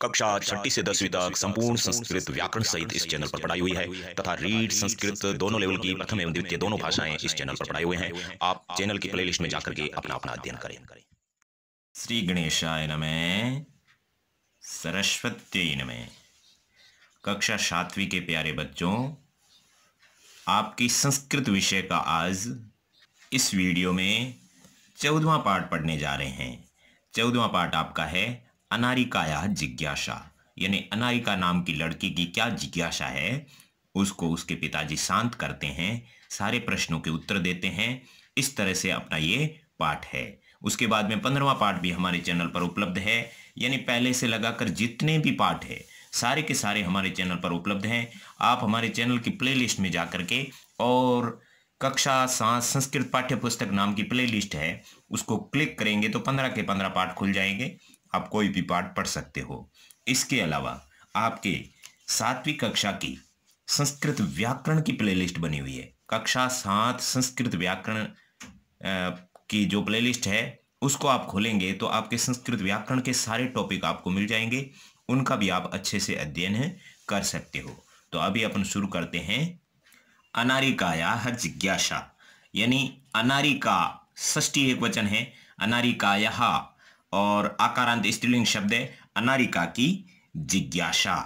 कक्षा छठी से दसवीं तक संपूर्ण संस्कृत व्याकरण सहित इस चैनल पर पढ़ाई हुई है तथा रीड संस्कृत दोनों लेवल की प्रथम एवं द्वितीय दोनों भाषाएं इस चैनल पर पढ़ाई हुए हैं आप चैनल की प्लेलिस्ट में जाकर के अपना अपना अध्ययन करें श्री गणेशाय सरस्वती नमे कक्षा सातवीं के प्यारे बच्चों आपकी संस्कृत विषय का आज इस वीडियो में चौदवा पाठ पढ़ने जा रहे हैं चौदवा पाठ आपका है अनारिकाया जिज्ञासा यानी अनारिका नाम की लड़की की क्या जिज्ञासा है उसको उसके पिताजी शांत करते हैं सारे प्रश्नों के उत्तर देते हैं इस तरह से अपना ये पाठ है उसके बाद में पंद्रवा पाठ भी हमारे चैनल पर उपलब्ध है यानी पहले से लगाकर जितने भी पाठ है सारे के सारे हमारे चैनल पर उपलब्ध हैं आप हमारे चैनल की प्लेलिस्ट में जा के और कक्षा सा संस्कृत पाठ्य पुस्तक नाम की प्लेलिस्ट है उसको क्लिक करेंगे तो पंद्रह के पंद्रह पाठ खुल जाएंगे आप कोई भी पाठ पढ़ सकते हो इसके अलावा आपके सातवीं कक्षा की संस्कृत व्याकरण की प्लेलिस्ट बनी हुई है कक्षा सात संस्कृत व्याकरण की जो प्लेलिस्ट है उसको आप खोलेंगे तो आपके संस्कृत व्याकरण के सारे टॉपिक आपको मिल जाएंगे उनका भी आप अच्छे से अध्ययन कर सकते हो तो अभी अपन शुरू करते हैं अनारिकाया जिज्ञासा यानी अनारिका ष्टी एक वचन है अनारिकाया और आकारांत स्त्रीलिंग शब्द है अनारिका की जिज्ञासा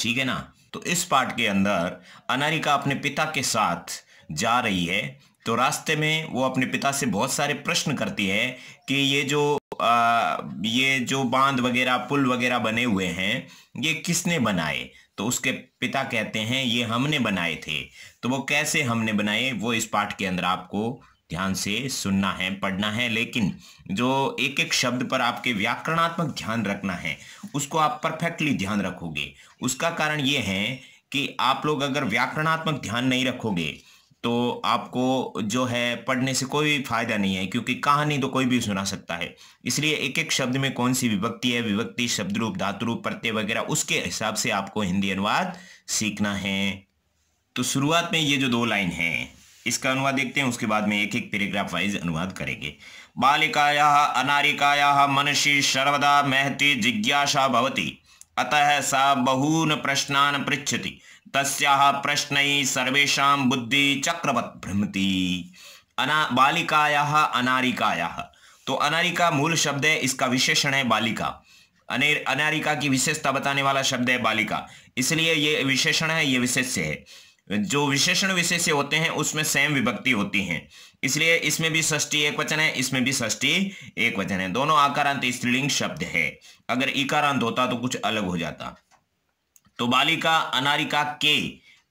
ठीक है ना तो इस पार्ट के अंदर अनारिका अपने पिता के साथ जा रही है तो रास्ते में वो अपने पिता से बहुत सारे प्रश्न करती है कि ये जो आ, ये जो बांध वगैरह पुल वगैरह बने हुए हैं ये किसने बनाए तो उसके पिता कहते हैं ये हमने बनाए थे तो वो कैसे हमने बनाए वो इस पाठ के अंदर आपको ध्यान से सुनना है पढ़ना है लेकिन जो एक एक शब्द पर आपके व्याकरणात्मक ध्यान रखना है उसको आप परफेक्टली ध्यान रखोगे उसका कारण ये है कि आप लोग अगर व्याकरणात्मक ध्यान नहीं रखोगे तो आपको जो है पढ़ने से कोई फायदा नहीं है क्योंकि कहानी तो कोई भी सुना सकता है इसलिए एक एक शब्द में कौन सी विभक्ति है विभक्ति शब्द रूप धातु रूप प्रत्यय वगैरह उसके हिसाब से आपको हिंदी अनुवाद सीखना है तो शुरुआत में ये जो दो लाइन है इसका अनुवाद देखते हैं उसके बाद में एक एक पेरेग्राफ वाइज अनुवाद करेंगे बालिकाया अनारिकाया मनुष्य सर्वदा महती जिज्ञासा भवती अतः सा बहून प्रश्नान पृछति तस्या तस्याः सर्वेशा बुद्धि चक्रवत भ्रमती अना बालिकाया अनारिकाया तो अनारिका मूल शब्द है इसका विशेषण है बालिका अनेर अनारिका की विशेषता बताने वाला शब्द है बालिका इसलिए ये विशेषण है ये विशेष्य है जो विशेषण विशेष होते हैं उसमें सेम विभक्ति होती है इसलिए इसमें भी षष्टी एक वचन है इसमें भी षष्टी एक वचन है दोनों आकारांत स्त्रीलिंग शब्द है अगर इकारांत होता तो कुछ अलग हो जाता तो बालिका अनारिका के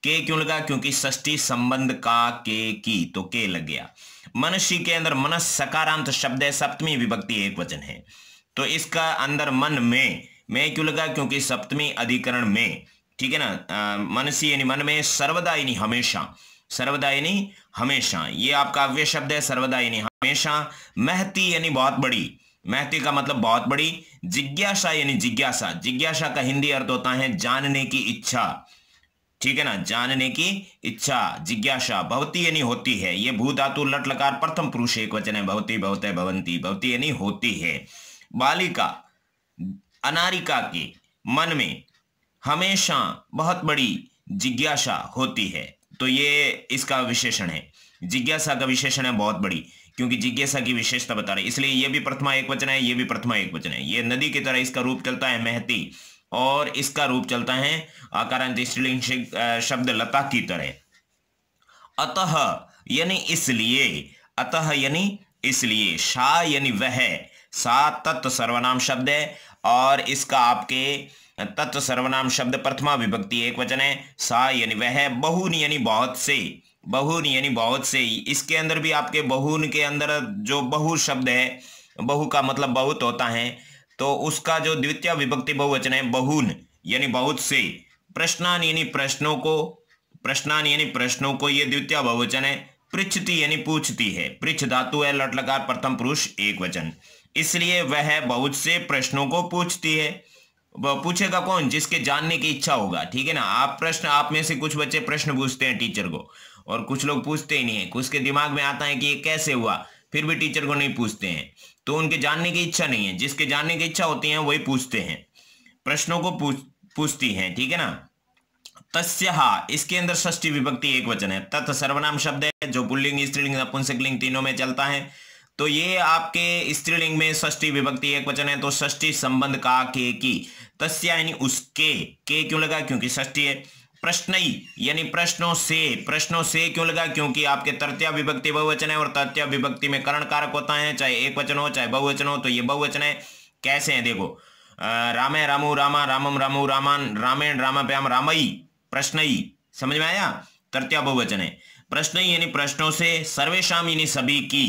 के क्यों लगा क्योंकि षष्टी संबंध का के की तो के लग गया मनुष्य के अंदर मनस सकारांत शब्द है सप्तमी विभक्ति एक वचन है तो इसका अंदर मन में मैं क्यों लगा क्योंकि सप्तमी अधिकरण में ठीक है ना मन सी यानी मन में सर्वदा यानी हमेशा सर्वदा यानी हमेशा ये आपका अव्य शब्द है सर्वदा यानी हमेशा महती यानी बहुत बड़ी महती का मतलब बहुत बड़ी जिज्ञासा यानी जिज्ञासा जिज्ञासा का हिंदी अर्थ होता है जानने की इच्छा ठीक है ना जानने की इच्छा जिज्ञासा भवती यानी होती है ये भू धातु लट लकार प्रथम पुरुष एक वचन है भवती भवत भवंती भवती यानी होती है बालिका अनारिका के मन में हमेशा बहुत बड़ी जिज्ञासा होती है तो ये इसका विशेषण है जिज्ञासा का विशेषण है बहुत बड़ी क्योंकि जिज्ञासा की विशेषता बता रही इसलिए ये भी प्रथमा एक वचन है ये भी प्रथमा एक वचन है ये नदी की तरह इसका रूप चलता है महती और इसका रूप चलता है आकारांत स्त्रीलिंग शब्द लता की तरह अतः यानी इसलिए अतः यानी इसलिए शाह यानी वह सा तत्व सर्वनाम शब्द है और इसका आपके तत्व सर्वनाम शब्द प्रथमा विभक्ति एक वचन है सा यानी वह बहुन यानी बहुत से बहुन यानी बहुत से इसके अंदर भी आपके बहुन के अंदर जो बहु शब्द है बहु का मतलब बहुत होता है तो उसका जो द्वितीय विभक्ति बहुवचन है बहुन यानी बहुत से प्रश्नान यानी प्रश्नों को प्रश्नान यानी प्रश्नों को ये द्वितीय बहुवचन है पृछती यानी पूछती है पृछ धातु है लट लगा प्रथम पुरुष एक वचन इसलिए वह बहुत से प्रश्नों को पूछती है पूछेगा कौन जिसके जानने की इच्छा होगा ठीक है ना आप प्रश्न आप में से कुछ बच्चे प्रश्न पूछते हैं टीचर को और कुछ लोग पूछते ही नहीं है कुछ के दिमाग में आता है कि ये कैसे हुआ फिर भी टीचर को नहीं पूछते हैं तो उनके जानने की इच्छा नहीं है जिसके जानने की इच्छा होती है वही पूछते हैं प्रश्नों को पूछ पूछती है ठीक है ना तस्हा इसके अंदर षष्टी विभक्ति एक वचन है तत् सर्वनाम शब्द है जो पुल्लिंग स्त्रीलिंग नपुंसकलिंग तीनों में चलता है तो ये आपके स्त्रीलिंग में ष्टी विभक्ति एक वचन है तो ष्टी संबंध का के की तस्या उसके के क्यों लगा क्योंकि ष्टी है प्रश्नई यानी प्रश्नों से प्रश्नों से क्यों लगा क्योंकि आपके तृतीय विभक्ति बहुवचन है और तृतीय विभक्ति में करण कारक होता है चाहे एक वचन हो चाहे बहुवचन हो तो ये बहुवचन है कैसे है देखो रामे रामू रामा रामम रामू रामान रामेण रामाप्याम रामई प्रश्नई समझ में आया तृतीय बहुवचन है प्रश्न यानी प्रश्नों से सर्वेशम यानी सभी की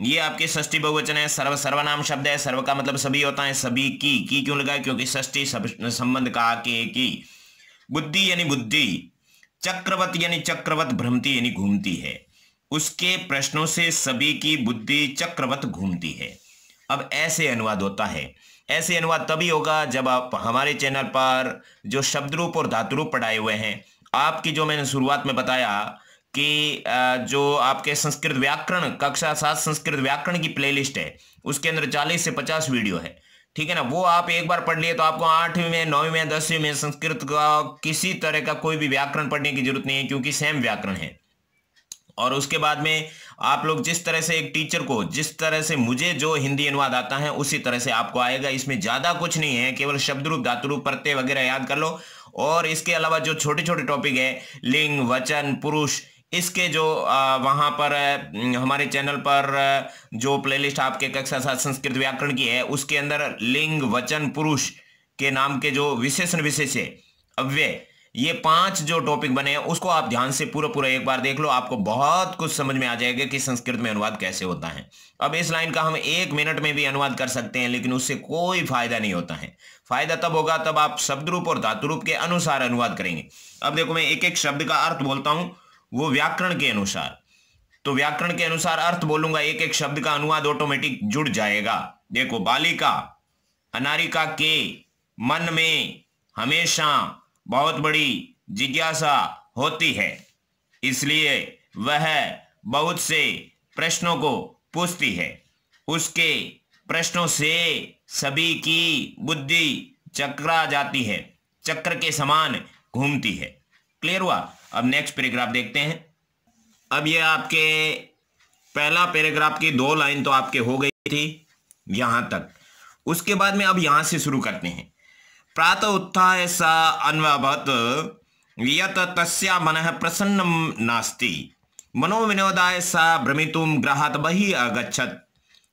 ये आपके षष्टी बहुवचन है सर्व सर्वनाम शब्द है सर्व का मतलब सभी होता है सभी की की क्यों लगा क्योंकि षष्टी संबंध का के की बुद्धि यानी बुद्धि चक्रवत यानी चक्रवत भ्रमती यानी घूमती है उसके प्रश्नों से सभी की बुद्धि चक्रवत घूमती है अब ऐसे अनुवाद होता है ऐसे अनुवाद तभी होगा जब आप हमारे चैनल पर जो शब्द रूप और धातु रूप पढ़ाए हुए हैं आपकी जो मैंने शुरुआत में बताया कि जो आपके संस्कृत व्याकरण कक्षा सात संस्कृत व्याकरण की प्लेलिस्ट है उसके अंदर चालीस से पचास वीडियो है ठीक है ना वो आप एक बार पढ़ लिए तो आपको आठवीं में नौवीं में दसवीं में संस्कृत का किसी तरह का कोई भी व्याकरण पढ़ने की जरूरत नहीं है क्योंकि सेम व्याकरण है और उसके बाद में आप लोग जिस तरह से एक टीचर को जिस तरह से मुझे जो हिंदी अनुवाद आता है उसी तरह से आपको आएगा इसमें ज्यादा कुछ नहीं है केवल शब्द रूप धातु रूप प्रत्यय वगैरह याद कर लो और इसके अलावा जो छोटे छोटे टॉपिक है लिंग वचन पुरुष इसके जो वहाँ पर हमारे चैनल पर जो प्लेलिस्ट आपके कक्षा सात संस्कृत व्याकरण की है उसके अंदर लिंग वचन पुरुष के नाम के जो विशेषण विशेष है अव्यय ये पांच जो टॉपिक बने हैं उसको आप ध्यान से पूरा पूरा एक बार देख लो आपको बहुत कुछ समझ में आ जाएगा कि संस्कृत में अनुवाद कैसे होता है अब इस लाइन का हम एक मिनट में भी अनुवाद कर सकते हैं लेकिन उससे कोई फायदा नहीं होता है फायदा तब होगा तब आप शब्द रूप और धातु रूप के अनुसार अनुवाद करेंगे अब देखो मैं एक एक शब्द का अर्थ बोलता हूं वो व्याकरण के अनुसार तो व्याकरण के अनुसार अर्थ बोलूंगा एक एक शब्द का अनुवाद ऑटोमेटिक जुड़ जाएगा देखो बालिका अनारिका के मन में हमेशा बहुत बड़ी जिज्ञासा होती है इसलिए वह बहुत से प्रश्नों को पूछती है उसके प्रश्नों से सभी की बुद्धि चक्रा जाती है चक्र के समान घूमती है क्लियर हुआ अब नेक्स्ट पैराग्राफ देखते हैं अब ये आपके पहला पैराग्राफ की दो लाइन तो आपके हो गई थी यहाँ तक उसके बाद में अब यहाँ से शुरू करते हैं प्रातः उत्थाय सा अन्वभत यत तस्या मन प्रसन्न नास्ति मनोविनोदाय सा भ्रमितुम ग्रहात बहि अगछत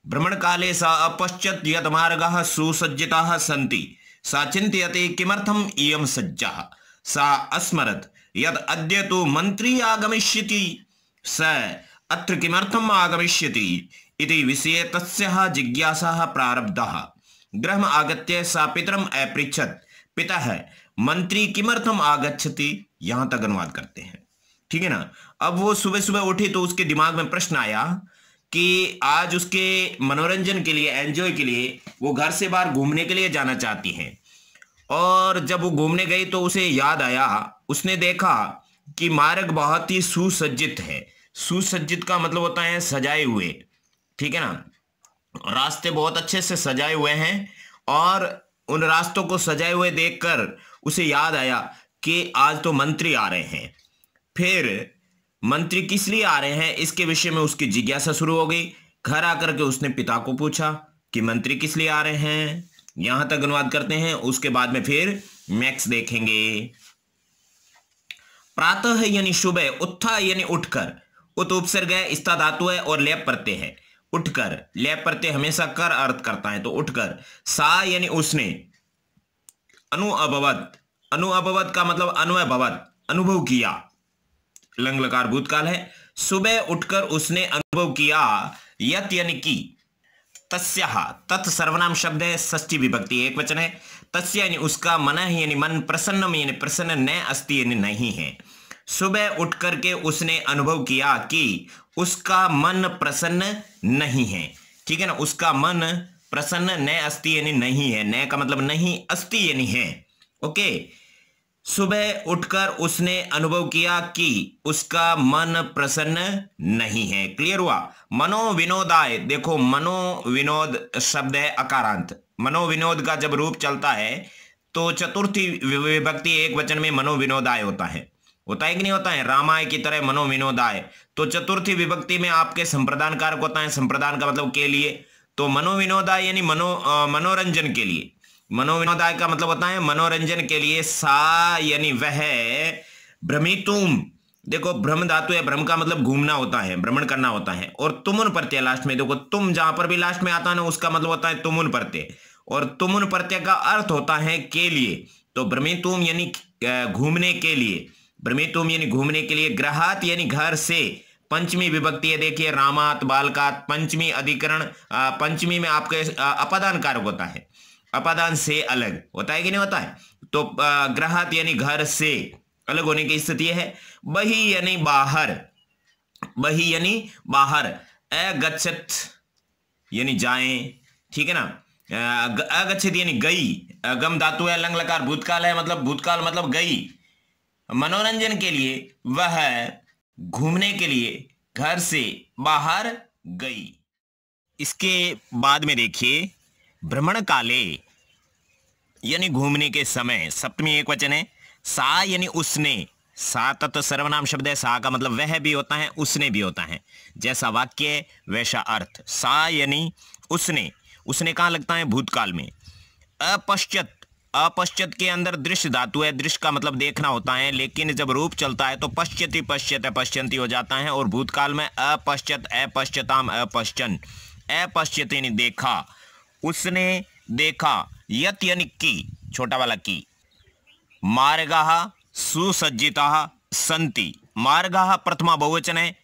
भ्रमण काले सा अपश्चत यत मार्ग सुसज्जिता सन्ति सा चिंतते किमर्थम इयम सज्जा सा अस्मरत यद अद्य तो मंत्री आगमिष्य स अत्र किमर्थम आगमिष्यति इति विषये तस्याः जिज्ञासाः प्रारब्धः गृहम् आगत्य सा पितरम् अपृच्छत् पिता मंत्री किमर्थम आगच्छति यहां तक अनुवाद करते हैं ठीक है ना अब वो सुबह सुबह उठी तो उसके दिमाग में प्रश्न आया कि आज उसके मनोरंजन के लिए एंजॉय के लिए वो घर से बाहर घूमने के लिए जाना चाहती हैं और जब वो घूमने गई तो उसे याद आया उसने देखा कि मार्ग बहुत ही सुसज्जित है सुसज्जित का मतलब होता है सजाए हुए ठीक है ना रास्ते बहुत अच्छे से सजाए हुए हैं और उन रास्तों को सजाए हुए देखकर उसे याद आया कि आज तो मंत्री आ रहे हैं फिर मंत्री किस लिए आ रहे हैं इसके विषय में उसकी जिज्ञासा शुरू हो गई घर आकर के उसने पिता को पूछा कि मंत्री किस लिए आ रहे हैं यहां तक अनुवाद करते हैं उसके बाद में फिर मैक्स देखेंगे प्रातः यानी सुबह उत्था यानी उठकर उत उपसर्ग है इस्ता धातु है और लेप प्रत्यय है उठकर लेप प्रत्यय हमेशा कर अर्थ करता है तो उठकर सा यानी उसने अनु अभवत का मतलब अन्वय भवत अनुभव किया लंग लकार भूतकाल है सुबह उठकर उसने अनुभव किया यत यानी की तस्या तत् सर्वनाम शब्द है षष्ठी विभक्ति एक वचन है तस्य यानी उसका मन यानी मन प्रसन्न यानी प्रसन्न न अस्ति यानी नहीं है सुबह उठ करके उसने अनुभव किया कि उसका मन प्रसन्न नहीं है ठीक है ना उसका मन प्रसन्न न अस्ति यानी नहीं है न का मतलब नहीं अस्ति यानी है ओके सुबह उठकर उसने अनुभव किया कि उसका मन प्रसन्न नहीं है क्लियर हुआ मनोविनोदाय देखो मनोविनोद शब्द है अकारांत मनोविनोद का जब रूप चलता है तो चतुर्थी विभक्ति एक वचन में मनोविनोदाय होता है होता है कि नहीं होता है रामाय की तरह मनोविनोदाय तो चतुर्थी विभक्ति में आपके संप्रदान कारक होता है संप्रदान का मतलब के लिए तो मनोविनोदाय यानी मनो मनोरंजन के लिए मनोविनोदाय का मतलब होता है मनोरंजन के लिए सा यानी वह भ्रमितुम देखो भ्रम धातु या भ्रम का मतलब घूमना होता है भ्रमण करना होता है और तुमुन प्रत्यय लास्ट में देखो तुम जहां पर भी लास्ट में आता है ना उसका मतलब होता है तुमुन प्रत्यय और तुम उन प्रत्यय का अर्थ होता है के लिए तो भ्रमितुम यानी घूमने के लिए भ्रमितुम यानी घूमने के लिए ग्रहात यानी घर से पंचमी विभक्ति है देखिए रामात बालकात पंचमी अधिकरण पंचमी में आपके अपादान कारक होता है अपादान से अलग होता है कि नहीं होता है तो ग्रहात यानी घर से अलग होने की स्थिति है बही यानी बाहर बही यानी बाहर अगछत यानी जाए ठीक है ना अगछित यानी गई गम धातु है लंग लकार भूतकाल है मतलब भूतकाल मतलब गई मनोरंजन के लिए वह घूमने के लिए घर से बाहर गई इसके बाद में देखिए भ्रमण काले यानी घूमने के समय सप्तमी एक वचन है सा यानी उसने सा तत्व सर्वनाम शब्द है सा का मतलब वह भी होता है उसने भी होता है जैसा वाक्य वैसा अर्थ सा यानी उसने उसने कहाँ लगता है भूतकाल में अपश्चत अपश्चत के अंदर दृश्य धातु है दृश्य का मतलब देखना होता है लेकिन जब रूप चलता है तो पश्चति पश्चित अपश्चंती हो जाता है और भूतकाल में अपश्चत अपश्चताम अपश्चन अपश्चित यानी देखा उसने देखा यत यानी की छोटा वाला की मार्ग सुसज्जिता संति मार्ग प्रथमा बहुवचन है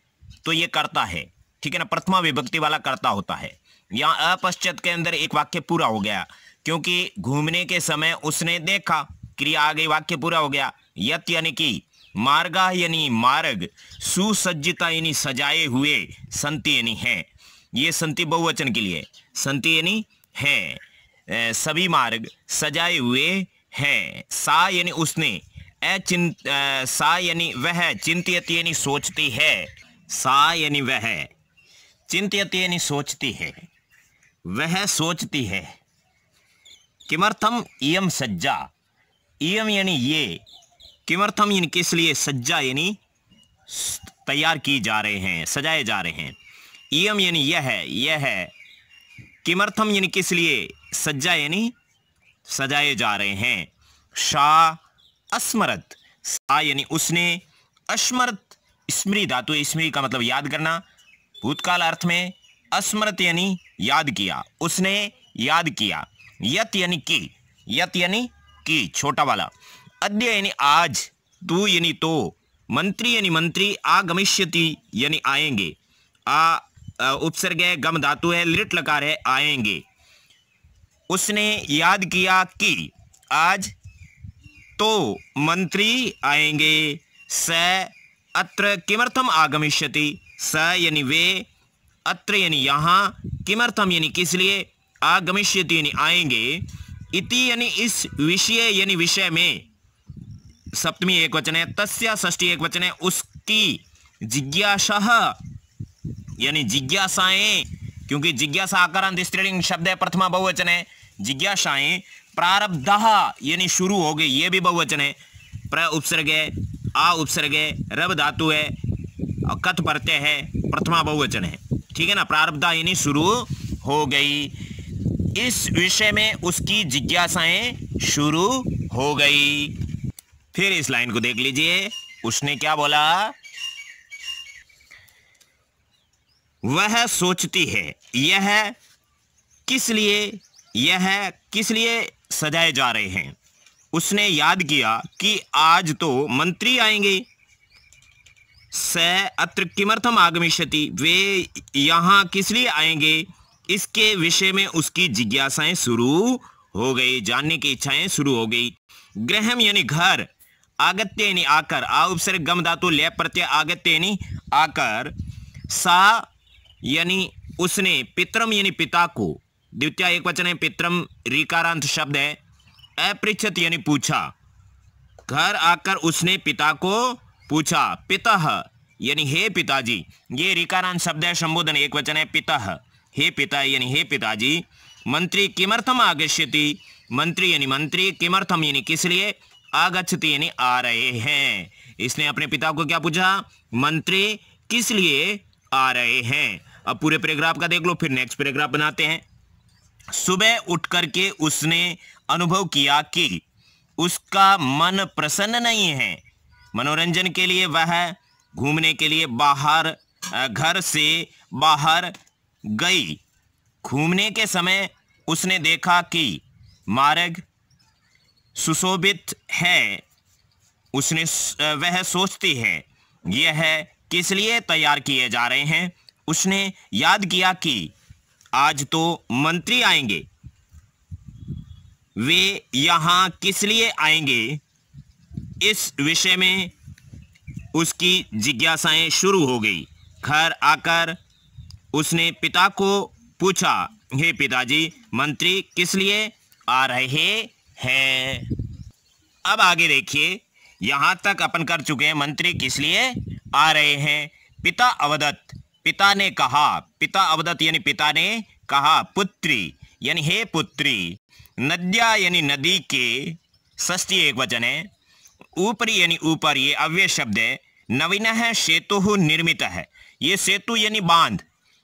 तो ये करता है ठीक है ना प्रथमा विभक्ति वाला करता होता है यहाँ अपश्चत के अंदर एक वाक्य पूरा हो गया क्योंकि घूमने के समय उसने देखा क्रिया आगे वाक्य पूरा हो गया यत यानी कि मार्गा यानी मार्ग सुसज्जिता यानी सजाए हुए संति यानी है ये संति बहुवचन के लिए संति यानी है सभी मार्ग सजाए हुए हैं सा यानी उसने अचिंत सा यानी वह चिंतित यानी सोचती है सा यानी वह चिंतित यानी सोचती है वह सोचती है किमर्थम इम सज्जा इम यानी ये किमर्थम यानी किस लिए सज्जा यानी तैयार की जा रहे हैं सजाए जा रहे हैं इम यानी यह है यह है किमर्थम यानी किस लिए सज्जा यानी सजाए जा रहे हैं शाह अस्मरत सा यानी उसने अस्मरत स्मृति धातु स्मृति का मतलब याद करना भूतकाल अर्थ में अस्मृत यानी याद किया उसने याद किया यत यानी की यत यानी की छोटा वाला अद्य यानी आज तू यानी तो मंत्री यानी मंत्री आगमिष्यति यानी आएंगे आ उपसर्ग है गम धातु है लिट लकार है आएंगे उसने याद किया कि आज तो मंत्री आएंगे स अत्र किमर्थम आगमिष्यति स यानी वे अत्र यानी यहाँ किमर्थम यानी किस लिए आगमिष्य यानी आएंगे इति यानी इस विषय यानी विषय में सप्तमी एक वचन है तस्या षष्ठी एक वचन है उसकी जिज्ञासा यानी जिज्ञासाएं क्योंकि जिज्ञासा आकारांत स्त्रीलिंग शब्द है प्रथमा बहुवचन है जिज्ञासाएं प्रारब्ध यानी शुरू हो गई ये भी बहुवचन है प्र उपसर्ग है आ उपसर्ग है रब धातु है कथ प्रत्यय है प्रथमा बहुवचन है ठीक है ना प्रारब्धा यानी शुरू हो गई इस विषय में उसकी जिज्ञासाएं शुरू हो गई फिर इस लाइन को देख लीजिए उसने क्या बोला वह सोचती है यह किस लिए यह किस लिए सजाए जा रहे हैं उसने याद किया कि आज तो मंत्री आएंगे स अत्र किमर्थम आगमिष्यति वे यहाँ किस लिए आएंगे इसके विषय में उसकी जिज्ञासाएं शुरू हो गई जानने की इच्छाएं शुरू हो गई ग्रहम यानी घर आगत्य यानी आकर आ उपसर्ग गम धातु लय प्रत्यय आगत्य यानी आकर सा यानी उसने पितरम यानी पिता को द्वितीय एक वचन है पितरम रिकारांत शब्द है अपृछत यानी पूछा घर आकर उसने पिता को पूछा पिता यानी हे पिताजी ये रिकारान शब्द है संबोधन एक वचन है पिता हे पिता यानी हे पिताजी मंत्री किमर्थम आगछति मंत्री यानी मंत्री किमर्थम यानी किस लिए आगछति यानी आ रहे हैं इसने अपने पिता को क्या पूछा मंत्री किस लिए आ रहे हैं अब पूरे पैराग्राफ का देख लो फिर नेक्स्ट पैराग्राफ बनाते हैं सुबह उठ करके उसने अनुभव किया कि उसका मन प्रसन्न नहीं है मनोरंजन के लिए वह घूमने के लिए बाहर घर से बाहर गई घूमने के समय उसने देखा कि मार्ग सुशोभित है उसने वह सोचती है यह किस लिए तैयार किए जा रहे हैं उसने याद किया कि आज तो मंत्री आएंगे वे यहाँ किस लिए आएंगे इस विषय में उसकी जिज्ञासाएं शुरू हो गई घर आकर उसने पिता को पूछा हे पिताजी मंत्री किस लिए आ रहे हैं अब आगे देखिए यहाँ तक अपन कर चुके हैं मंत्री किस लिए आ रहे हैं पिता अवदत्त पिता ने कहा पिता अवदत्त यानी पिता ने कहा पुत्री यानी हे पुत्री नद्या यानी नदी के सस्ती एक वचन है ऊपरी यानी ऊपर ये अव्य शब्द है नवीन है सेतु निर्मित है ये सेतु यानी बांध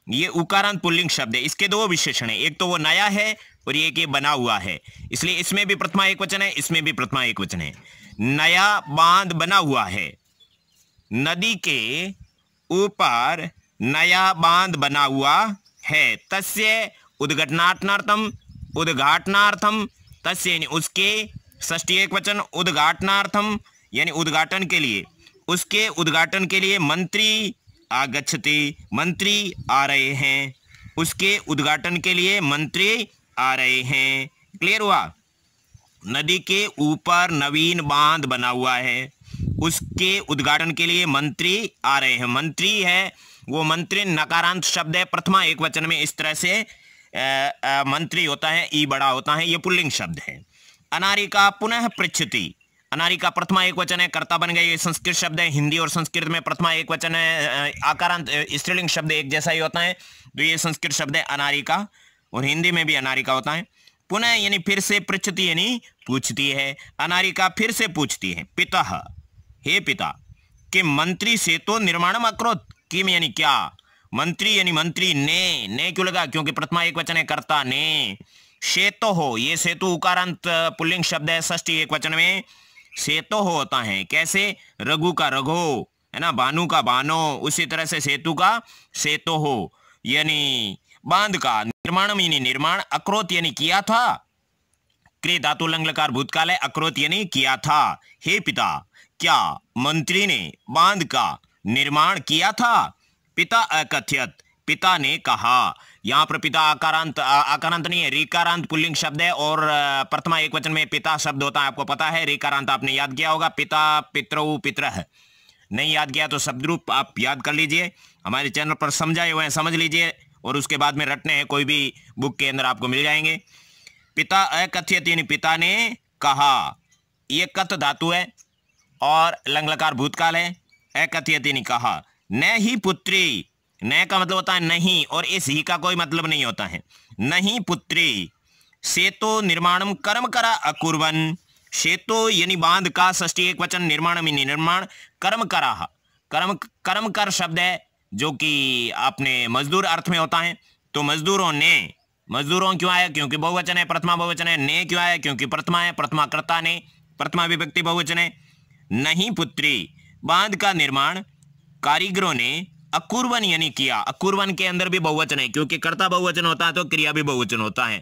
ये उकारांत पुल्लिंग शब्द है इसके दो विशेषण है एक तो वो नया है और ये कि बना हुआ है इसलिए इसमें भी प्रथमा एक वचन है इसमें भी प्रथमा एक वचन है नया बांध बना हुआ है नदी के ऊपर नया बांध बना हुआ है तस्य उद्घटनार्थनार्थम उद्घाटनार्थम तस्य उसके ष्टी एक वचन उद्घाटनार्थम यानी उद्घाटन के लिए उसके उद्घाटन के लिए मंत्री आगछते मंत्री आ रहे हैं उसके उद्घाटन के लिए मंत्री आ रहे हैं क्लियर हुआ नदी के ऊपर नवीन बांध बना हुआ है उसके उद्घाटन के लिए मंत्री आ रहे हैं मंत्री है वो मंत्री नकारांत शब्द है प्रथमा एक वचन में इस तरह से आ, आ, मंत्री होता है ई बड़ा होता है ये पुल्लिंग शब्द है अनारिका पुनः पृछति अनारिका प्रथमा एक वचन है कर्ता बन ये संस्कृत शब्द है हिंदी और संस्कृत में प्रथमा एक वचन है आकारांत स्त्रीलिंग शब्द एक जैसा ही होता है तो ये संस्कृत शब्द है अनारिका और हिंदी में भी अनारिका होता है पुनः यानी फिर से पृछती यानी पूछती है अनारिका फिर से पूछती है पिता हे पिता कि मंत्री से तो निर्माणम अक्रोत किम यानी क्या मंत्री यानी मंत्री ने ने क्यों लगा क्योंकि प्रथमा एक वचन है कर्ता ने शेतो हो ये सेतु उकारांत पुल्लिंग शब्द है षष्टी एक वचन में सेतो हो होता है कैसे रघु का रघो है ना बानु का बानो उसी तरह से सेतु का सेतो हो यानी बांध का निर्माण यानी निर्माण अक्रोत यानी किया था क्रे धातु लंगलकार भूतकाल है अक्रोत यानी किया था हे पिता क्या मंत्री ने बांध का निर्माण किया था पिता अकथ्यत पिता ने कहा यहाँ पर पिता आकारांत आकारांत नहीं है रिकारांत पुल्लिंग शब्द है और प्रथमा एक वचन में पिता शब्द होता है आपको पता है रिकारांत आपने याद किया होगा पिता पितरऊ पितर नहीं याद किया तो शब्द रूप आप याद कर लीजिए हमारे चैनल पर समझाए हुए हैं समझ लीजिए और उसके बाद में रटने हैं कोई भी बुक के अंदर आपको मिल जाएंगे पिता अकथ्यत पिता ने कहा ये कथ धातु है और लंगलकार भूतकाल है अकथ्यत कहा न ही पुत्री न का मतलब होता है नहीं और इस ही का कोई मतलब नहीं होता है नहीं पुत्री सेतो निर्माणम कर्म करा अकुर्वन सेतो यानी बांध का ष्टी एक वचन निर्माण निर्माण कर्म करा कर्म कर्म कर शब्द है जो कि आपने मजदूर अर्थ में होता है तो मजदूरों ने मजदूरों क्यों आया क्योंकि बहुवचन है प्रथमा बहुवचन है ने क्यों आया क्योंकि प्रथमा है प्रथमा कर्ता ने प्रथमा विभक्ति बहुवचन है नहीं पुत्री बांध का निर्माण कारीगरों ने अकुर्वन यानी किया अकुर्वन के अंदर भी बहुवचन है क्योंकि कर्ता बहुवचन होता है तो क्रिया भी बहुवचन होता है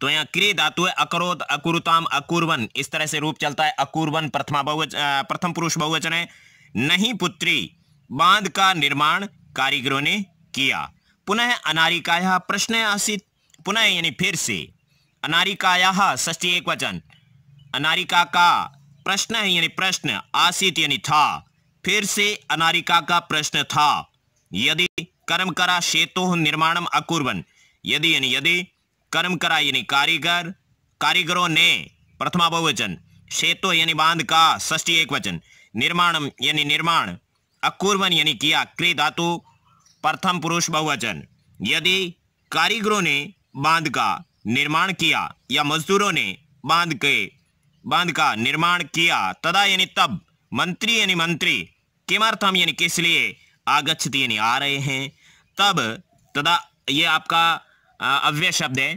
तो यहाँ क्रिय धातु है अकरोत अकुरुताम अकुर्वन इस तरह से रूप चलता है अकुर्वन प्रथमा बहुवचन प्रथम पुरुष बहुवचन है नहीं पुत्री बांध का निर्माण कारीगरों ने किया पुनः अनारिकाया प्रश्न आसित पुनः यानी फिर से अनारिकाया षष्टी एक वचन अनारिका का प्रश्न है यानी प्रश्न आसित यानी था फिर से अनारिका का प्रश्न था यदि कर्म करा शेतो निर्माणम अकुर्वन यदि यानी यदि कर्म करा यानी कारीगर कारीगरों ने प्रथमा बहुवचन शेतो यानी बांध का षष्टी एक वचन निर्माणम यानी निर्माण अकुर्वन यानी किया क्री धातु प्रथम पुरुष बहुवचन यदि कारीगरों ने बांध का निर्माण किया या मजदूरों ने बांध के बांध का निर्माण किया तदा यानी तब मंत्री यानी मंत्री किमर्थम यानी किस लिए आगच्छति यानी आ रहे हैं तब तदा ये आपका अव्यय शब्द है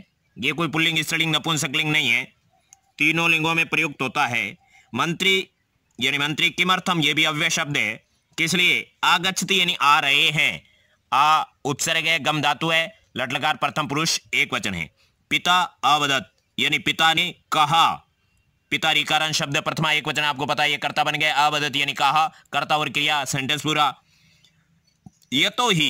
ये कोई पुल्लिंग स्त्रीलिंग नपुंसकलिंग नहीं है तीनों लिंगों में प्रयुक्त होता है मंत्री यानी मंत्री किमर्थम ये भी अव्यय शब्द है किस लिए आगच्छति यानी आ रहे हैं आ उपसर्ग है गम धातु है लटलकार प्रथम पुरुष एक वचन है पिता अवदत यानी पिता ने कहा पिता पितारीकरण शब्द प्रथमा एक वचन आपको पता है ये कर्ता बन गए अवदत यानी कहा कर्ता और क्रिया सेंटेंस पूरा ये तो ही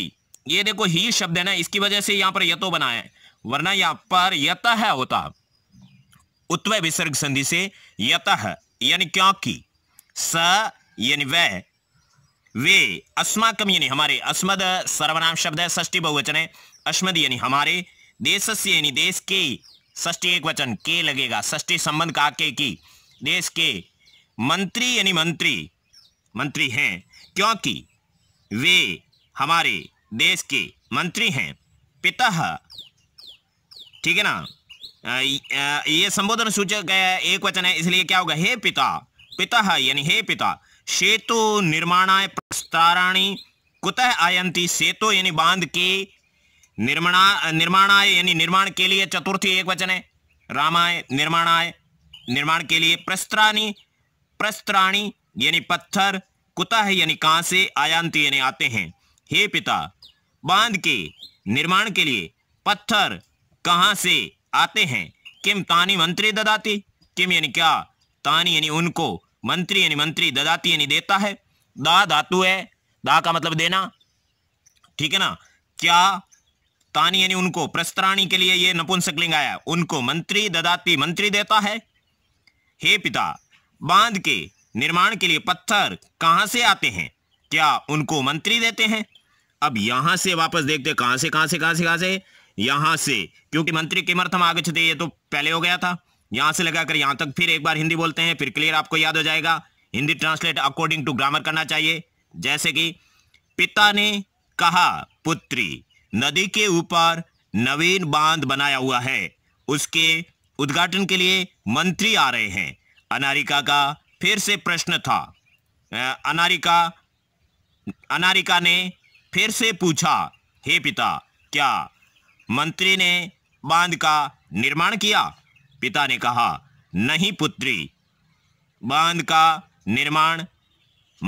ये देखो ही शब्द है ना इसकी वजह से यहां पर यतो बना है वरना यहां पर यत है होता उत्व विसर्ग संधि से यत यानी क्योंकि स यानी वह वे अस्माकम यानी हमारे अस्मद सर्वनाम शब्द है षष्टी बहुवचन है अस्मद यानी हमारे देश से यानी देश के ष्टी एक वचन के लगेगा ष्टी संबंध का के की देश के मंत्री यानी मंत्री मंत्री हैं क्योंकि वे हमारे देश के मंत्री हैं पिता ठीक है ना ये संबोधन सूचक एक वचन है इसलिए क्या होगा हे पिता पिता यानी हे पिता सेतु निर्माणाय प्रस्ताराणी कुतः आयंती सेतु यानी बांध के निर्माणा निर्माणाय यानी निर्माण के लिए चतुर्थी एक वचन है रामाय निर्माणाय निर्माण के लिए प्रस्त्राणी प्रस्त्राणी यानी पत्थर कुतः यानी कहाँ से आयांति यानी आते हैं हे पिता बांध के निर्माण के लिए पत्थर कहाँ से आते हैं किम तानी मंत्री ददाती किम यानी क्या तानी यानी उनको मंत्री यानी मंत्री ददाती यानी देता है दा धातु है दा का मतलब देना ठीक है ना क्या तानी यानी उनको प्रस्तराणी के लिए ये नपुंसकलिंग आया उनको मंत्री ददाती मंत्री देता है हे पिता बांध के निर्माण के लिए पत्थर कहाँ से आते हैं क्या उनको मंत्री देते हैं अब यहाँ से वापस देखते कहाँ से कहाँ से कहाँ से कहाँ से यहाँ से क्योंकि मंत्री किमर्थम छते ये तो पहले हो गया था यहाँ से लगाकर यहाँ तक फिर एक बार हिंदी बोलते हैं फिर क्लियर आपको याद हो जाएगा Hindi translate according to grammar करना चाहिए जैसे कि पिता ने कहा पुत्री नदी के ऊपर नवीन बांध बनाया हुआ है उसके उद्घाटन के लिए मंत्री आ रहे हैं अनारिका का फिर से प्रश्न था अनारिका अनारिका ने फिर से पूछा हे पिता क्या मंत्री ने बांध का निर्माण किया पिता ने कहा नहीं पुत्री बांध का निर्माण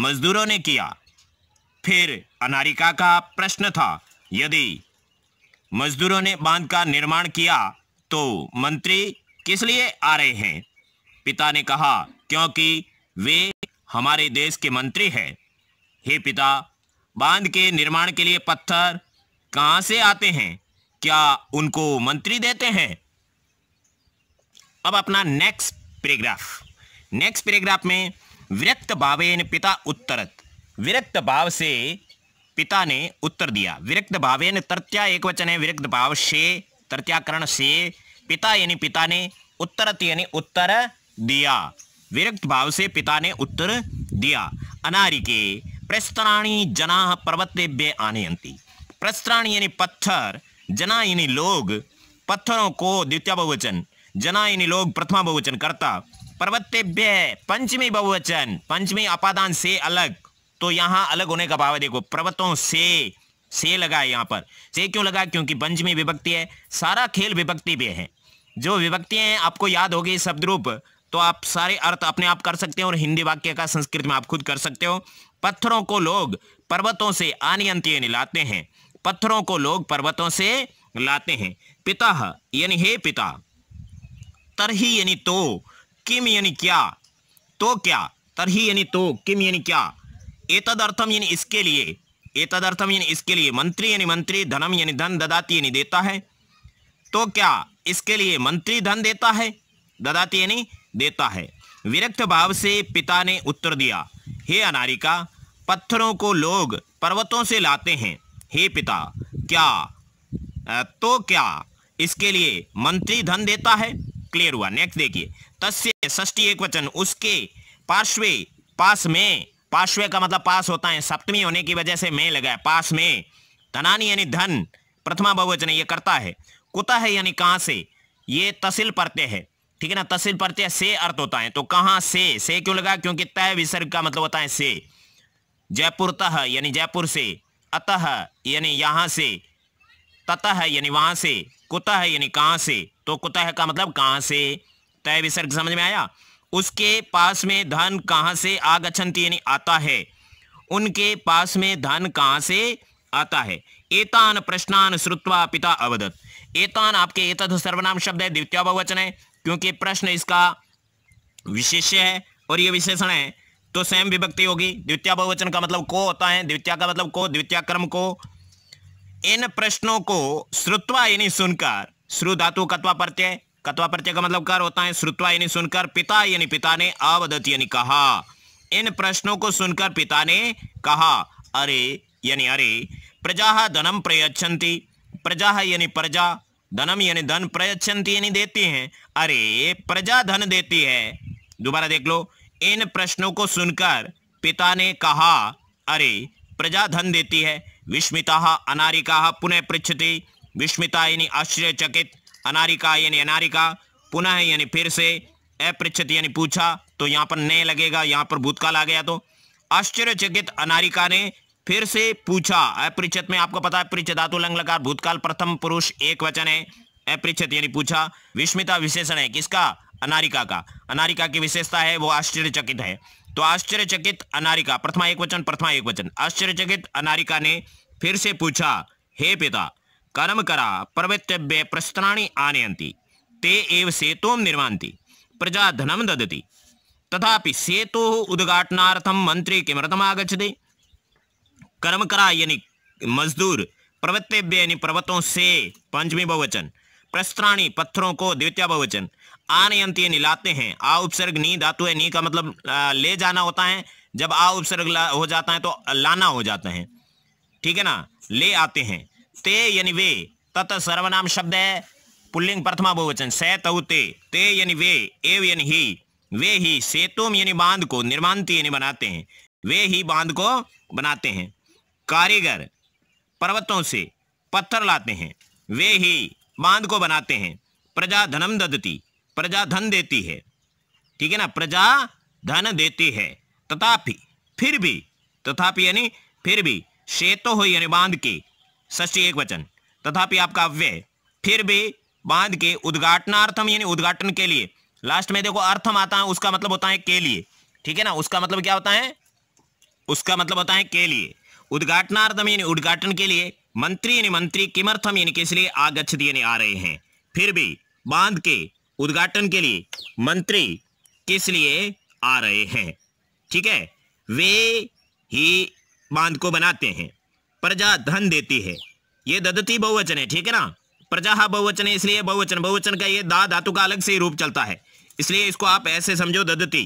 मजदूरों ने किया फिर अनारिका का प्रश्न था यदि मजदूरों ने बांध का निर्माण किया तो मंत्री किस लिए आ रहे हैं पिता ने कहा क्योंकि वे हमारे देश के मंत्री हैं हे पिता बांध के निर्माण के लिए पत्थर कहाँ से आते हैं क्या उनको मंत्री देते हैं अब अपना नेक्स्ट पैराग्राफ नेक्स्ट पैराग्राफ में विरक्त भावेन पिता उत्तरत विरक्त भाव से पिता ने उत्तर दिया विरक्त ने तृत्या एक वचन है विरक्त भाव से तृत्याकरण से पिता यानी पिता ने उत्तरत यानी उत्तर दिया विरक्त भाव से पिता ने उत्तर दिया अनारिके प्रस्तराणी जना पर्वतेभ्य आनयंती प्रस्तराणी यानी पत्थर जना यानी लोग पत्थरों को द्वितीय बहुवचन जना यानी लोग प्रथमा बहुवचन करता पर्वतेभ्य पंचमी बहुवचन पंचमी अपादान से अलग तो यहां अलग होने का भाव है देखो पर्वतों से से लगा है यहां पर से क्यों लगा क्योंकि पंचमी विभक्ति है सारा खेल विभक्ति भी है जो विभक्तियां आपको याद होगी शब्द रूप तो आप सारे अर्थ अपने आप कर सकते हो और हिंदी वाक्य का संस्कृत में आप खुद कर सकते हो पत्थरों को लोग पर्वतों से आनियंत्य लाते हैं पत्थरों को लोग पर्वतों से लाते हैं पिता यानी हे पिता तरही यानी तो किम यानी क्या तो क्या तरही यानी तो किम यानी क्या एतदर्थम यानी इसके लिए एतदर्थम यानी इसके लिए मंत्री यानी मंत्री धनम यानी धन ददाती यानी देता है तो क्या इसके लिए मंत्री धन देता है ददाती यानी देता है विरक्त भाव से पिता ने उत्तर दिया हे अनारिका पत्थरों को लोग पर्वतों से लाते हैं हे पिता क्या तो क्या इसके लिए मंत्री धन देता है क्लियर हुआ नेक्स्ट देखिए तस्य षष्टी एक वचन उसके पार्श्वे पास में पाश्वे का मतलब पास होता है सप्तमी होने की वजह से में लगा है पास में धनानी यानी धन प्रथमा बहुवचन ये करता है कुता है यानी कहाँ से ये तसिल प्रत्यय है ठीक है ना तसिल प्रत्यय से अर्थ होता है तो कहाँ से से क्यों लगा क्योंकि तय विसर्ग का मतलब होता है से जयपुर तह यानी जयपुर से अतः यानी यहाँ से ततः है यानी वहाँ से कुतः है यानी कहाँ से तो कुतः का मतलब कहाँ से तय विसर्ग समझ में आया उसके पास में धन कहाँ से आगछंती यानी आता है उनके पास में धन कहाँ से आता है एतान प्रश्नान श्रुत्वा पिता अवदत एतान आपके एतद सर्वनाम शब्द है द्वितीय बहुवचन है क्योंकि प्रश्न इसका विशेष्य है और ये विशेषण है तो स्वयं विभक्ति होगी द्वितीय बहुवचन का मतलब को होता है द्वितीय का मतलब को द्वितीय क्रम को इन प्रश्नों को श्रुत्वा यानी सुनकर श्रुधातु कत्वा प्रत्यय कतवा प्रत्यय का मतलब कर होता है श्रुतवा यानी सुनकर पिता यानी पिता ने अवदत यानी कहा इन प्रश्नों को सुनकर पिता ने कहा अरे यानी अरे प्रजा धनम प्रयच्छन्ति प्रजा यानी प्रजा धनम यानी धन प्रयच्छन्ति यानी देती हैं अरे प्रजा धन देती है दोबारा देख लो इन प्रश्नों को सुनकर पिता ने कहा अरे प्रजा धन देती है विस्मिता अनारिका पुनः पृछति विस्मिता यानी आश्चर्यचकित अनारिका यानी अनारिका पुनः यानी फिर से अपृच्छित यानी पूछा तो यहाँ पर नए लगेगा यहाँ पर भूतकाल आ गया तो आश्चर्यचकित अनारिका ने फिर से पूछा अपरिचित में आपको पता है परिचित धातु लंग लगा भूतकाल प्रथम पुरुष एक वचन है अपरिचित यानी पूछा विस्मिता विशेषण है किसका अनारिका का अनारिका की विशेषता है वो आश्चर्यचकित है तो आश्चर्यचकित अनारिका प्रथमा एक वचन प्रथमा एक वचन आश्चर्यचकित अनारिका ने फिर से पूछा हे पिता कर्मकरा प्रवृत्तव्ये प्रस्त्राणि आनयन्ति ते एव सेतुं निर्मान्ति प्रजा धनं ददति तथापि सेतु उद्घाटनार्थं मंत्री किमर्थम् आगच्छति कर्मकरा यानी मजदूर प्रवृत्तव्य पर्वतों से पंचमी बहुवचन प्रस्त्राणी पत्थरों को द्वितीय बहुवचन आनयंती यानी लाते हैं आ उपसर्ग नी धातु है नी का मतलब ले जाना होता है जब आ उपसर्ग हो जाता है तो लाना हो जाता है ठीक है ना ले आते हैं ते यानी वे तत् सर्वनाम शब्द है पुल्लिंग प्रथमा बहुवचन से तऊ ते ते यानी वे एव यानी ही वे ही सेतुम यानी बांध को निर्माणती यानी बनाते हैं वे ही बांध को बनाते हैं कारीगर पर्वतों से पत्थर लाते हैं वे ही बांध को बनाते हैं प्रजा धनम ददती प्रजा धन देती है ठीक है ना प्रजा धन देती है तथापि फिर भी तथापि यानी फिर भी शेतो हो यानी बांध के ष्टी एक वचन तथापि आपका अव्य फिर भी बांध के उद्घाटनार्थम यानी उद्घाटन के लिए लास्ट में देखो अर्थम आता है उसका मतलब होता है के लिए ठीक है ना उसका मतलब क्या होता है उसका मतलब होता है के लिए उद्घाटनार्थम यानी उद्घाटन के लिए मंत्री यानी मंत्री किमर्थम यानी किस लिए आगछित यानी आ रहे हैं फिर भी बांध के उद्घाटन के लिए मंत्री किस लिए आ रहे हैं ठीक है वे ही बांध को बनाते हैं प्रजा धन देती है ये ददती बहुवचन है ठीक है ना प्रजा बहुवचन है इसलिए बहुवचन बहुवचन का ये दा धातु का अलग से रूप चलता है इसलिए इसको आप ऐसे समझो ददती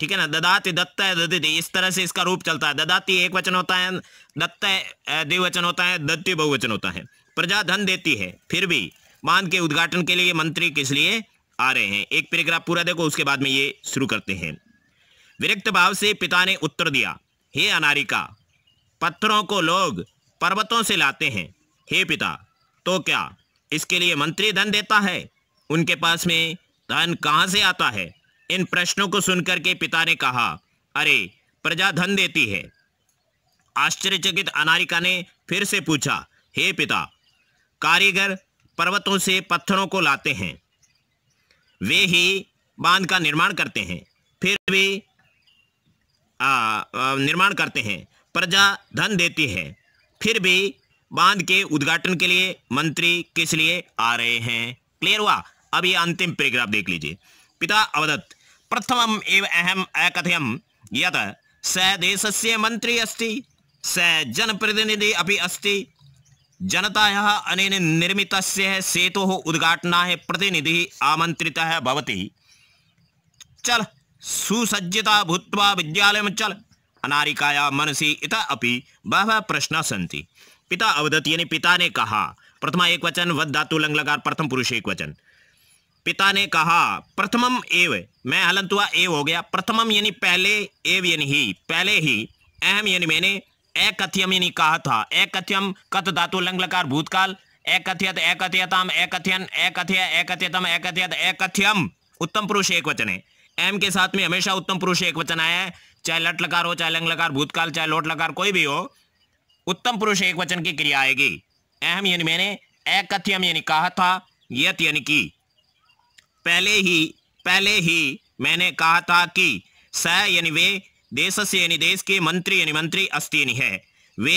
ठीक है ना ददाति दत्त है ददती इस तरह से इसका रूप चलता है ददाती एक वचन होता है दत्त द्विवचन होता है दत्ती बहुवचन होता है प्रजा धन देती है फिर भी बांध के उद्घाटन के लिए मंत्री किस लिए आ रहे हैं एक पैराग्राफ पूरा देखो उसके बाद में ये शुरू करते हैं विरक्त भाव से पिता ने उत्तर दिया हे अनारिका पत्थरों को लोग पर्वतों से लाते हैं हे पिता तो क्या इसके लिए मंत्री धन देता है उनके पास में धन कहाँ से आता है इन प्रश्नों को सुनकर के पिता ने कहा अरे प्रजा धन देती है आश्चर्यचकित अनारिका ने फिर से पूछा हे पिता कारीगर पर्वतों से पत्थरों को लाते हैं वे ही बांध का निर्माण करते हैं फिर भी निर्माण करते हैं प्रजा धन देती है फिर भी बांध के उद्घाटन के लिए मंत्री किस लिए आ रहे हैं क्लियर हुआ अब ये अंतिम पैराग्राफ देख लीजिए पिता अवदत प्रथम एवं अहम अकथयम यत स देशस्य मंत्री अस्ति स जनप्रतिनिधि अपि अस्ति जनतायाः अनेन निर्मितस्य सेतोः उद्घाटनाय प्रतिनिधि आमन्त्रितः भवति चल सुसज्जिता भूत विद्यालय चल अनारिकाया मनसी इत अभी बहवः प्रश्न सी पिता अवदत यानी पिता ने कहा प्रथमा एक वचन वद धातु लंग लगा प्रथम पुरुष एक वचन पिता ने कहा प्रथमम एव मैं हलंतुआ एव हो गया प्रथमम यानी पहले एव यानी ही पहले ही अहम यानी मैंने अकथ्यम यानी कहा था अकथ्यम कथ धातु लंग लकार भूतकाल एकथ्यत एकथ्यताम एकथ्यन अकथ्य एकथ्यतम एकथ्यत अकथ्यम उत्तम पुरुष एक वचन है एम के साथ में हमेशा उत्तम पुरुष एक वचन आया है चाहे लट लकार हो चाहे लंग लकार भूतकाल चाहे लोट लकार कोई भी हो उत्तम पुरुष एक वचन की क्रिया आएगी अहम यानी मैंने अकथ्यम यानी कहा था यत यानी कि पहले ही पहले ही मैंने कहा था कि स यानी वे देश से यानी देश के मंत्री यानी मंत्री अस्थि यानी है वे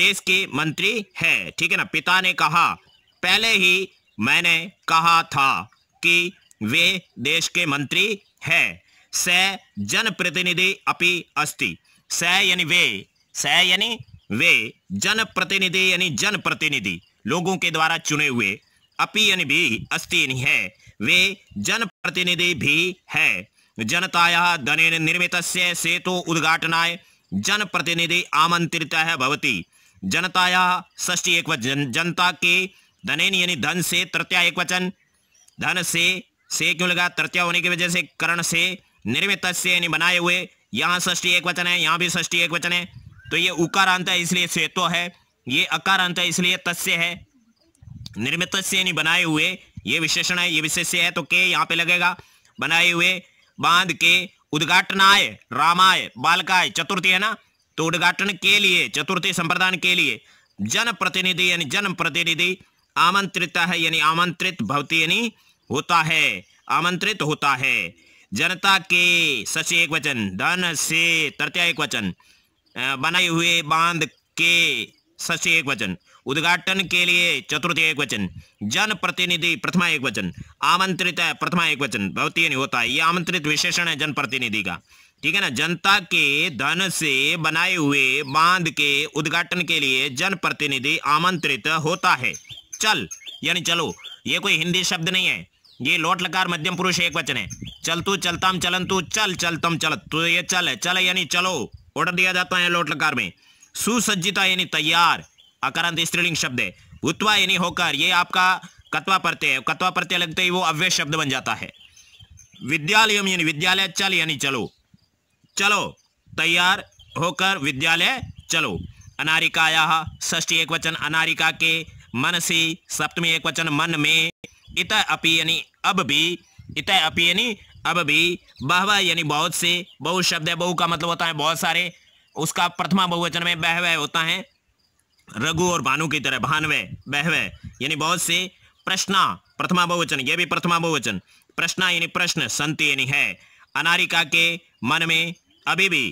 देश के मंत्री है ठीक है ना पिता ने कहा पहले ही मैंने कहा था कि वे देश के मंत्री है स जनप्रतिनिधि अपि अस्ति स यानी वे स यानी वे जनप्रतिनिधि यानी जनप्रतिनिधि लोगों के द्वारा चुने हुए अपि यानी भी अस्ति यानी है वे जनप्रतिनिधि भी है जनताया धन निर्मित सेतु उद्घाटनाय जनप्रतिनिधि आमंत्रित है भवती जनताया षष्टी एक वचन जनता के धनेन यानी धन से तृतीय एक वचन धन से से क्यों लगा तृतीय होने की वजह से करण से निर्मित से यानी बनाए हुए यहाँ षष्टी एक वचन है यहाँ भी षष्टी एक वचन है तो ये उकार अंत है इसलिए सेतो है ये अकार अंत है इसलिए तस्य है निर्मित से यानी बनाए हुए ये विशेषण है ये विशेष्य है तो के यहाँ पे लगेगा बनाए हुए बांध के उद्घाटनाय रामाय बालकाय चतुर्थी है ना तो उद्घाटन के लिए चतुर्थी संप्रदान के लिए जन प्रतिनिधि यानी जन प्रतिनिधि आमंत्रित है यानी आमंत्रित भवती यानी होता है आमंत्रित होता है जनता के सच एक वचन धन से तृतीय एक वचन बनाए हुए बांध के सच एक वचन उद्घाटन के लिए चतुर्थी एक वचन जन प्रतिनिधि प्रथमा एक वचन आमंत्रित है प्रथमा एक वचन भवती नहीं होता ये आमंत्रित विशेषण है जन प्रतिनिधि का ठीक है ना जनता के धन से बनाए हुए बांध के उद्घाटन के लिए जन प्रतिनिधि आमंत्रित होता है चल यानी चलो ये कोई हिंदी शब्द नहीं है ये लोट लकार मध्यम पुरुष एक वचन है चल तू चलताम चलन तू चल चलतम चलत तो ये चल है चल यानी चलो ऑर्डर दिया जाता है लोट लकार में सुसज्जिता यानी तैयार अकारांत स्त्रीलिंग शब्द है उत्वा यानी होकर ये आपका कत्वा प्रत्यय है कत्वा प्रत्यय लगते ही वो अव्यय शब्द बन जाता है विद्यालय यानी विद्यालय चल यानी चलो चलो तैयार होकर विद्यालय चलो अनारिकाया ष्टी एक वचन अनारिका के मन से सप्तमी एक वचन मन में इत अपी यानी अब भी इत अपी यानी अब भी बहवा यानी बहुत से बहु शब्द है बहु का मतलब होता है बहुत सारे उसका प्रथमा बहुवचन में बहव होता है रघु और भानु की तरह भानवे बहव यानी बहुत से प्रश्ना प्रथमा बहुवचन यह भी प्रथमा बहुवचन प्रश्ना यानी प्रश्न संति यानी है अनारिका के मन में अभी भी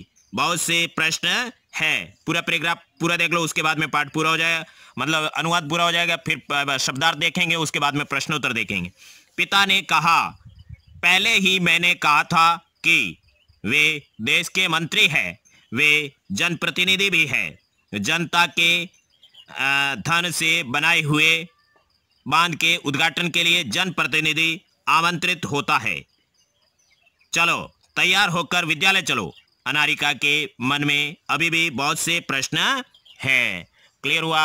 बहुत से प्रश्न है पूरा पैराग्राफ पूरा देख लो उसके बाद में पाठ पूरा हो जाएगा मतलब अनुवाद पूरा हो जाएगा फिर शब्दार्थ देखेंगे उसके बाद में प्रश्नोत्तर देखेंगे पिता ने कहा पहले ही मैंने कहा था कि वे देश के मंत्री हैं वे जनप्रतिनिधि भी हैं जनता के धन से बनाए हुए बांध के उद्घाटन के लिए जनप्रतिनिधि आमंत्रित होता है चलो तैयार होकर विद्यालय चलो अनारिका के मन में अभी भी बहुत से प्रश्न हैं क्लियर हुआ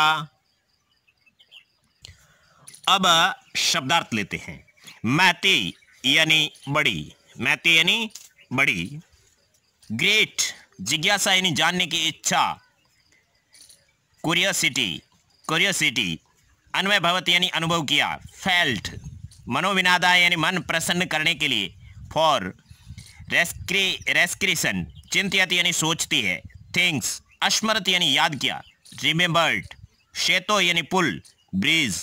अब शब्दार्थ लेते हैं मैती यानी बड़ी मैती यानी बड़ी ग्रेट जिज्ञासा यानी जानने की इच्छा कुरियोसिटी कुरियोसिटी अन्वय भवत यानी अनुभव किया फेल्ट मनोविनादा यानी मन प्रसन्न करने के लिए फॉर रेस्क्री रेस्क्रिशन चिंतित यानी सोचती है थिंग्स स्मृत यानी याद किया रिमेम्बर्ड शेतो यानी पुल ब्रिज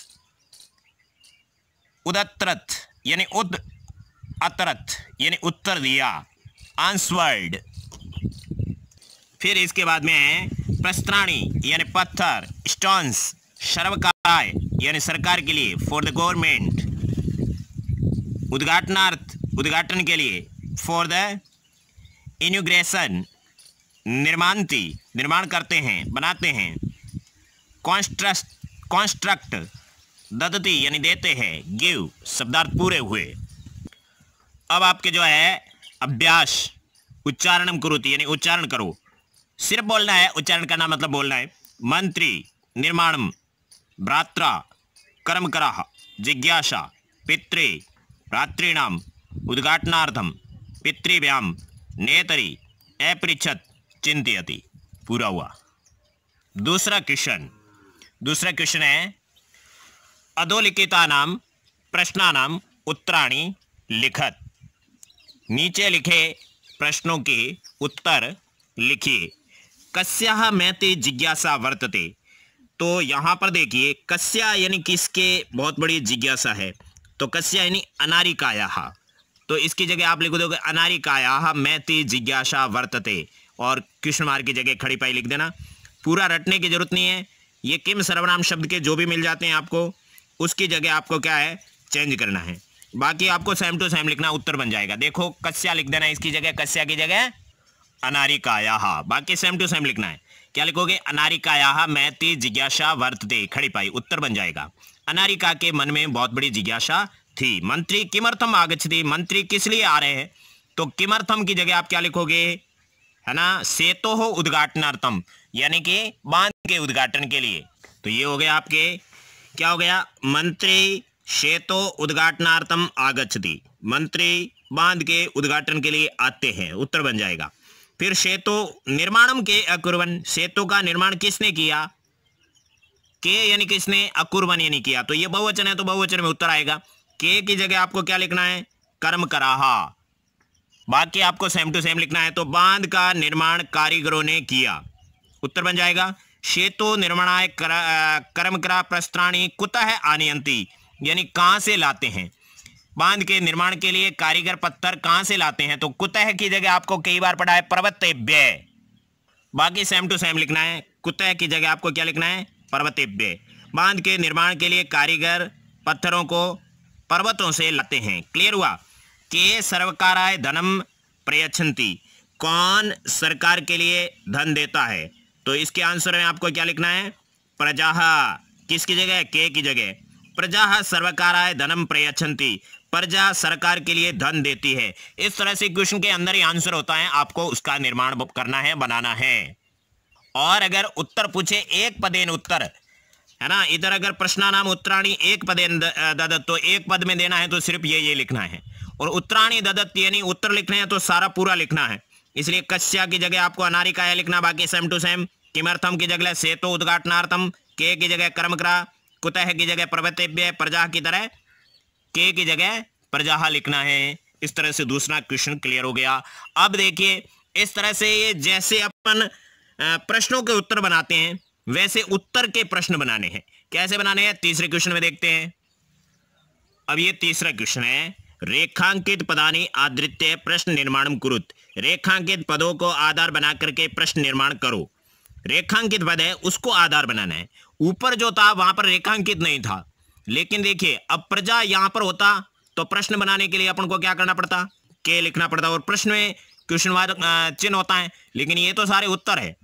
उदत्रत यानी उद अतरत यानी उत्तर दिया आंसवर्ड फिर इसके बाद में प्रस्त्राणी यानी पत्थर स्टोन्स सर्वकाय यानी सरकार के लिए फॉर द गवर्नमेंट उद्घाटनार्थ उद्घाटन के लिए फॉर द इन्यूग्रेशन निर्माणती निर्माण करते हैं बनाते हैं कॉन्स्ट्रस्ट कॉन्स्ट्रक्ट ददती यानी देते हैं गिव शब्दार्थ पूरे हुए अब आपके जो है अभ्यास उच्चारणम थी यानी उच्चारण करो सिर्फ बोलना है उच्चारण करना मतलब बोलना है मंत्री निर्माणम भ्रात्रा कर्मकरा जिज्ञासा पितृ रात्रिणाम उद्घाटनार्थम पितृव्याम नेतरी अपृछत चिंतती पूरा हुआ दूसरा क्वेश्चन दूसरा क्वेश्चन है अधोलिखिता नाम प्रश्नानाम उत्तराणी लिखत नीचे लिखे प्रश्नों के उत्तर लिखिए कस्या मैते जिज्ञासा वर्तते तो यहाँ पर देखिए कस्या यानी किसके बहुत बड़ी जिज्ञासा है तो कस्या यानी अनारिकाया तो इसकी जगह आप लिख दोगे अनारी काया मैति जिज्ञासा वर्तते और कृष्ण मार की जगह खड़ी पाई लिख देना पूरा रटने की जरूरत नहीं है ये किम सर्वनाम शब्द के जो भी मिल जाते हैं आपको उसकी जगह आपको क्या है चेंज करना है बाकी आपको सेम टू सेम लिखना उत्तर बन जाएगा देखो कस्या लिख देना इसकी जगह कस्या की जगह अनारिकाया बाकी सेम टू सेम लिखना है क्या लिखोगे अनारिकाया मैति जिज्ञासा वर्तते खड़ी पाई उत्तर बन जाएगा अनारिका के मन में बहुत बड़ी जिज्ञासा अतिथि मंत्री किमर्थम आगछति मंत्री किस लिए आ रहे हैं तो किमर्थम की जगह आप क्या लिखोगे है ना सेतो हो उद्घाटनार्थम यानी कि बांध के उद्घाटन के लिए तो ये हो गया आपके क्या हो गया मंत्री सेतो उद्घाटनार्थम आगछति मंत्री बांध के उद्घाटन के लिए आते हैं उत्तर बन जाएगा फिर सेतु निर्माणम के अकुर्वन सेतु का निर्माण किसने किया के यानी किसने अकुर्वन यानी किया तो ये बहुवचन है तो बहुवचन में उत्तर आएगा के की जगह आपको क्या लिखना है कर्म कराहा बाकी आपको सेम टू सेम लिखना है तो बांध का निर्माण कारीगरों ने किया उत्तर बन जाएगा शेतो निर्माणाय कर, कर्म करा प्रस्त्राणी कुतः आनयंती यानी कहां से लाते हैं बांध के निर्माण के लिए कारीगर पत्थर कहां से लाते हैं तो कुतः की जगह आपको कई बार पढ़ा है पर्वतेभ्य बाकी सेम टू सेम लिखना है कुतः की जगह आपको क्या लिखना है पर्वतेभ्य बांध के निर्माण के लिए कारीगर पत्थरों को पर्वतों से लाते हैं क्लियर हुआ के सर्वकाराय धनम प्रयछंती कौन सरकार के लिए धन देता है तो इसके आंसर में आपको क्या लिखना है प्रजा किसकी जगह के की जगह प्रजा सर्वकाराय धनम प्रयछंती प्रजा सरकार के लिए धन देती है इस तरह से क्वेश्चन के अंदर ही आंसर होता है आपको उसका निर्माण करना है बनाना है और अगर उत्तर पूछे एक पदेन उत्तर है ना इधर अगर प्रश्नानाम उत्तराणी एक पद ददत तो एक पद में देना है तो सिर्फ ये ये लिखना है और उत्तराणी ददत यानी उत्तर लिखना है तो सारा पूरा लिखना है इसलिए कश्या की जगह आपको अनारिकाया लिखना बाकी सेम टू सेम किमर्थम की जगह से तो उद्घाटनार्थम के की जगह कर्मकरा कुतः की जगह प्रवत्य प्रजा की तरह के की जगह प्रजा लिखना है इस तरह से दूसरा क्वेश्चन क्लियर हो गया अब देखिए इस तरह से ये जैसे अपन प्रश्नों के उत्तर बनाते हैं वैसे उत्तर के प्रश्न बनाने हैं कैसे बनाने हैं तीसरे क्वेश्चन में देखते हैं अब ये तीसरा क्वेश्चन है रेखांकित पदानी आदृत्य प्रश्न निर्माण कुरुत रेखांकित पदों को आधार बना करके प्रश्न निर्माण करो रेखांकित पद है उसको आधार बनाना है ऊपर जो था वहां पर रेखांकित नहीं था लेकिन देखिए अब प्रजा यहां पर होता तो प्रश्न बनाने के लिए अपन को क्या करना पड़ता के लिखना पड़ता और प्रश्न में क्वेश्चन चिन्ह होता है लेकिन ये तो सारे उत्तर है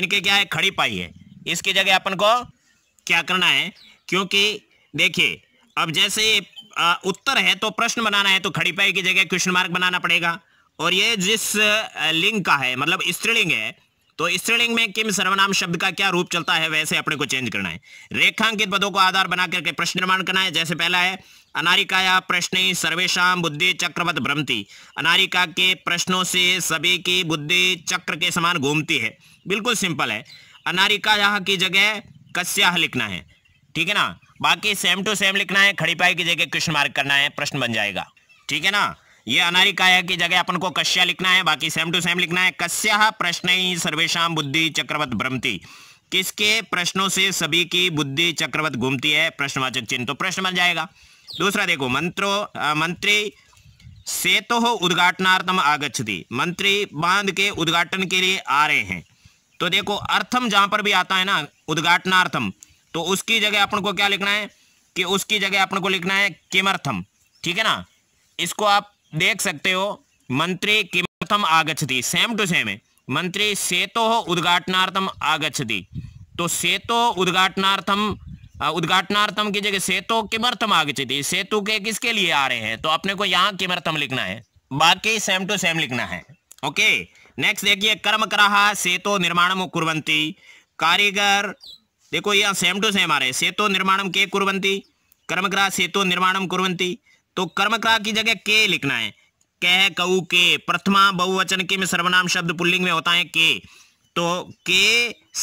इनके क्या है खड़ी पाई है इसकी जगह अपन को क्या करना है क्योंकि देखिए अब जैसे आ, उत्तर है तो प्रश्न बनाना है तो खड़ी पाई की जगह क्वेश्चन मार्क बनाना पड़ेगा और ये जिस लिंग का है मतलब स्त्रीलिंग है तो स्त्रीलिंग में किम सर्वनाम शब्द का क्या रूप चलता है वैसे अपने को चेंज करना है रेखांकित पदों को आधार बना करके प्रश्न निर्माण करना है जैसे पहला है अनारिकाया प्रश्न सर्वेशा बुद्धि चक्रवत भ्रमती अनारिका के प्रश्नों से सभी की बुद्धि चक्र के समान घूमती है बिल्कुल सिंपल है अनारिका यहाँ की जगह कस्याह लिखना है ठीक है ना बाकी सेम टू सेम लिखना है खड़ी पाई की जगह क्वेश्चन मार्क करना है प्रश्न बन जाएगा ठीक है ना ये अनारिका की जगह अपन को कश्या लिखना है बाकी सेम टू सेम लिखना है कश्या प्रश्न ही सर्वेशा बुद्धि चक्रवत भ्रमती किसके प्रश्नों से सभी की बुद्धि चक्रवत घूमती है प्रश्नवाचक चिन्ह तो प्रश्न बन जाएगा दूसरा देखो मंत्रो आ, मंत्री सेतो उद्घाटनार्थम आगछती मंत्री बांध के उद्घाटन के लिए आ रहे हैं तो देखो अर्थम जहां पर भी आता है ना उद्घाटनार्थम तो उसकी जगह अपन को क्या लिखना है कि उसकी जगह अपन को लिखना है किमर्थम ठीक है ना इसको आप देख सकते हो मंत्री किमर्थम आगछति सेम टू सेम है मंत्री सेतो तो उद्घाटनार्थम आगछति तो सेतो उद्घाटनार्थम उद्घाटनार्थम की जगह सेतो किमर्थम आगछति सेतु के किसके लिए आ रहे हैं तो अपने को यहाँ किमर्थम लिखना है बाकी सेम टू सेम लिखना है ओके नेक्स्ट देखिए कर्म करा सेतो निर्माण कुरवंती कारीगर देखो यहाँ सेम टू सेम आ रहे सेतो निर्माण के कुरवंती कर्म करा सेतो निर्माण कुरवंती तो कर्म करा की जगह के लिखना है कह कऊ के प्रथमा बहुवचन के में सर्वनाम शब्द पुल्लिंग में होता है के तो के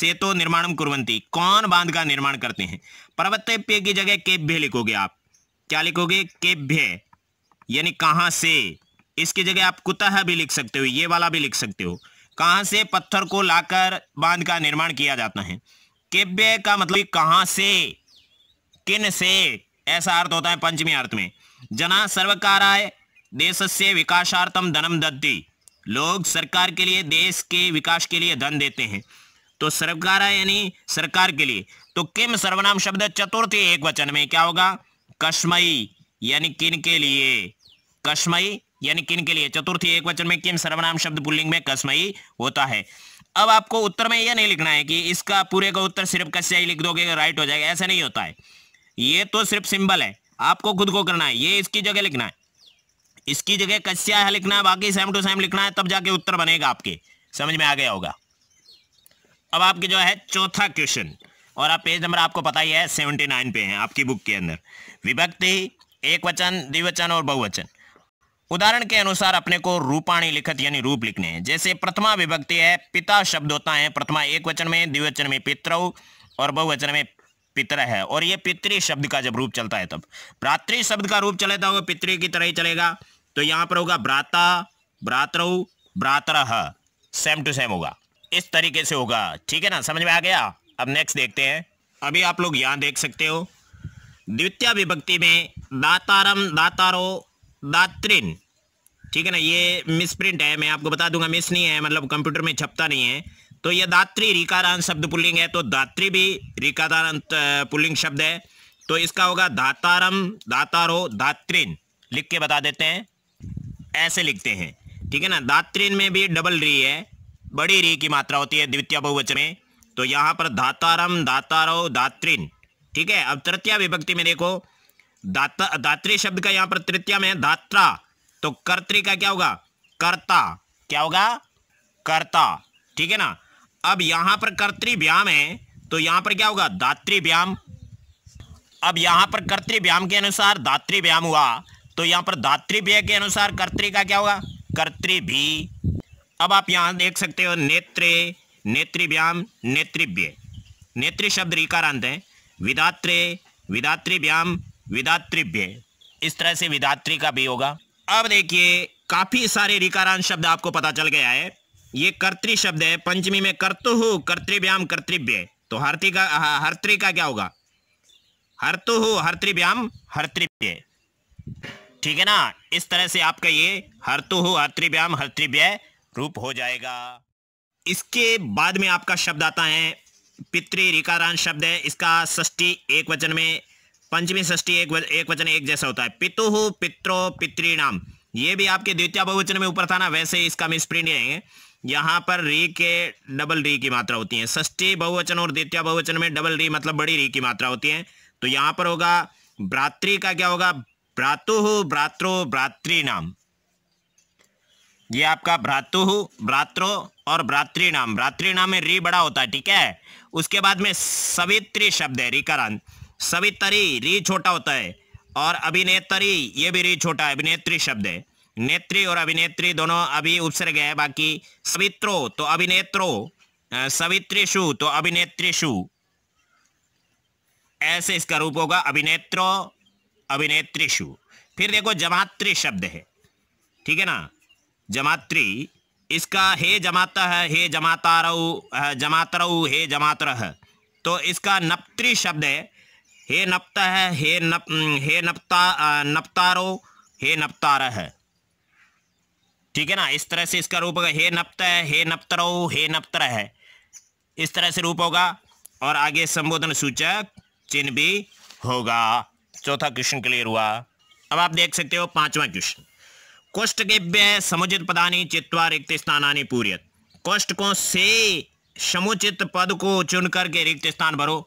से तो निर्माणम कुरवंती कौन बांध का निर्माण करते हैं पर्वत की जगह के भ्य लिखोगे आप क्या लिखोगे के भ्य यानी कहा से इसकी जगह आप कुतः भी लिख सकते हो ये वाला भी लिख सकते हो कहाँ से पत्थर को लाकर बांध का निर्माण किया जाता है किब्य का मतलब कहाँ से किन से ऐसा अर्थ होता है पंचमी अर्थ में जना सर्वकाराय देश से विकासार्थम धनम दत्ती लोग सरकार के लिए देश के विकास के लिए धन देते हैं तो सरकार यानी सरकार के लिए तो किम सर्वनाम शब्द चतुर्थी एक वचन में क्या होगा कश्मई यानी किन के लिए कश्मई यानी किन के लिए चतुर्थी एक वचन में किन सर्वनाम शब्द पुल्लिंग में कसमई होता है अब आपको उत्तर में यह नहीं लिखना है कि इसका पूरे का उत्तर सिर्फ कस्या ही लिख दोगे राइट हो जाएगा ऐसा नहीं होता है ये तो सिर्फ सिंबल है आपको खुद को करना है ये इसकी जगह लिखना है इसकी जगह कस्या है लिखना है बाकी सेम टू सेम लिखना है तब जाके उत्तर बनेगा आपके समझ में आ गया होगा अब आपके जो है चौथा क्वेश्चन और आप पेज नंबर आपको पता ही है सेवेंटी नाइन पे है आपकी बुक के अंदर विभक्ति एक वचन द्विवचन और बहुवचन उदाहरण के अनुसार अपने को रूपाणी लिखत यानी रूप लिखने हैं जैसे प्रथमा विभक्ति है पिता शब्द होता है प्रथमा एक वचन में द्विवचन में पितृ और बहुवचन में पितर है और ये पितृ शब्द का जब रूप चलता है तब भ्रातृ शब्द का रूप चले होगा तो पितृ की तरह ही चलेगा तो यहाँ पर होगा भ्राता भ्रातृ भ्रातर सेम टू सेम होगा इस तरीके से होगा ठीक है ना समझ में आ गया अब नेक्स्ट देखते हैं अभी आप लोग यहाँ देख सकते हो द्वितीय विभक्ति में दातारम दातारो दात्रिन ठीक है ना ये मिस प्रिंट है मैं आपको बता दूंगा मिस नहीं है मतलब कंप्यूटर में छपता नहीं है तो ये दात्री रिकारांत शब्द पुल्लिंग है तो दात्री भी रिकारांत पुल्लिंग शब्द है तो इसका होगा दातारम दातारो दात्रिन लिख के बता देते हैं ऐसे लिखते हैं ठीक है ना दात्रिन में भी डबल री है बड़ी री की मात्रा होती है द्वितीय बहुवचन में तो यहाँ पर धातारम दातारो दात्रिन ठीक है अब तृतीय विभक्ति में देखो दाता दात्री शब्द का यहां पर तृतीय में है दात्रा तो कर्त्री का क्या होगा कर्ता क्या होगा कर्ता ठीक है ना अब यहां पर कर्त्री व्याम है तो यहां पर क्या होगा दात्री व्याम अब यहां पर कर्त्री व्याम के अनुसार दात्री व्याम हुआ तो यहां पर दात्री व्यय के अनुसार कर्त्री का क्या होगा कर्त्री भी अब आप यहां देख सकते हो नेत्रे नेत्री व्याम नेत्री व्यय नेत्री शब्द रिकारांत है विदात्रे विदात्री व्याम विदात्रिभ्य इस तरह से विदात्री का भी होगा अब देखिए काफी सारे रिकारांत शब्द आपको पता चल गया है ये कर्तृ शब्द है पंचमी में कर्तु हु कर्तृभ्याम कर्तृभ्य तो हर्ती का हर्त्री का क्या होगा हर्तु हु हर्तृभ्याम हर्तृभ्य ठीक है ना इस तरह से आपका ये हर्तु हु हर्तृभ्याम हर्तृभ्य रूप हो जाएगा इसके बाद में आपका शब्द आता है पितृ रिकारांत शब्द है इसका षष्टी एक वचन में पंचमी षष्टी एक, एक वचन एक जैसा होता है पितु पित्रो पितृणाम ये भी आपके द्वितीय बहुवचन में ऊपर था ना वैसे इसका मिसप्रिंट है यहाँ पर री के डबल री की मात्रा होती है षष्टी बहुवचन और द्वितीय बहुवचन में डबल री मतलब बड़ी री की मात्रा होती है तो यहाँ पर होगा भ्रातृ का क्या होगा भ्रातु भ्रात्रो भ्रातृ नाम ये आपका भ्रातु भ्रात्रो और भ्रातृ नाम भ्रातृ नाम में री बड़ा होता है ठीक है उसके बाद में सवित्री शब्द है रिकारांत सवितरी री छोटा होता है और अभिनेत्री ये भी री छोटा है अभिनेत्री शब्द है नेत्री और अभिनेत्री दोनों अभी उपसर गए बाकी सवित्रो तो अभिनेत्रो सवित्रीशु तो अभिनेत्रीशु ऐसे इसका रूप होगा अभिनेत्रो अभिनेत्रीशु फिर देखो जमात्री शब्द है ठीक है ना जमात्री इसका हे जमाता है हे जमातारऊ जमातरऊ हे जमातर तो इसका नपत्री शब्द है हे नप्त है हे नप हे नपता नपतारो हे नपतार है ठीक है ना इस तरह से इसका रूप होगा हे नप्त है हे नप्तरो हे नप्तर है इस तरह से रूप होगा और आगे संबोधन सूचक चिन्ह भी होगा चौथा क्वेश्चन क्लियर हुआ अब आप देख सकते हो पांचवा क्वेश्चन कोष्ट के व्य समुचित पदानी चित्वा रिक्त स्थानानी पूरियत कोष्ट को से समुचित पद को चुन करके रिक्त स्थान भरो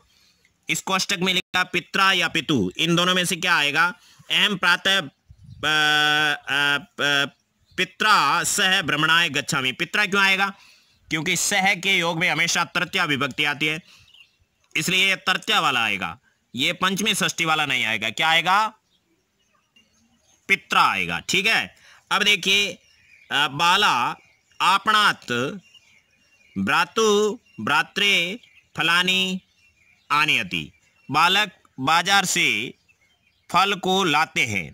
इस कोष्टक में लिखता पित्रा या पितु इन दोनों में से क्या आएगा अहम प्रातः पित्रा सह भ्रमणाय गच्छामी पित्रा क्यों आएगा क्योंकि सह के योग में हमेशा तृतीया विभक्ति आती है इसलिए यह तृतीया वाला आएगा ये पंचमी षष्टी वाला नहीं आएगा क्या आएगा पित्रा आएगा ठीक है अब देखिए बाला आपणात भ्रातु भ्रात्रे फलानी आनयति बालक बाजार से फल को लाते हैं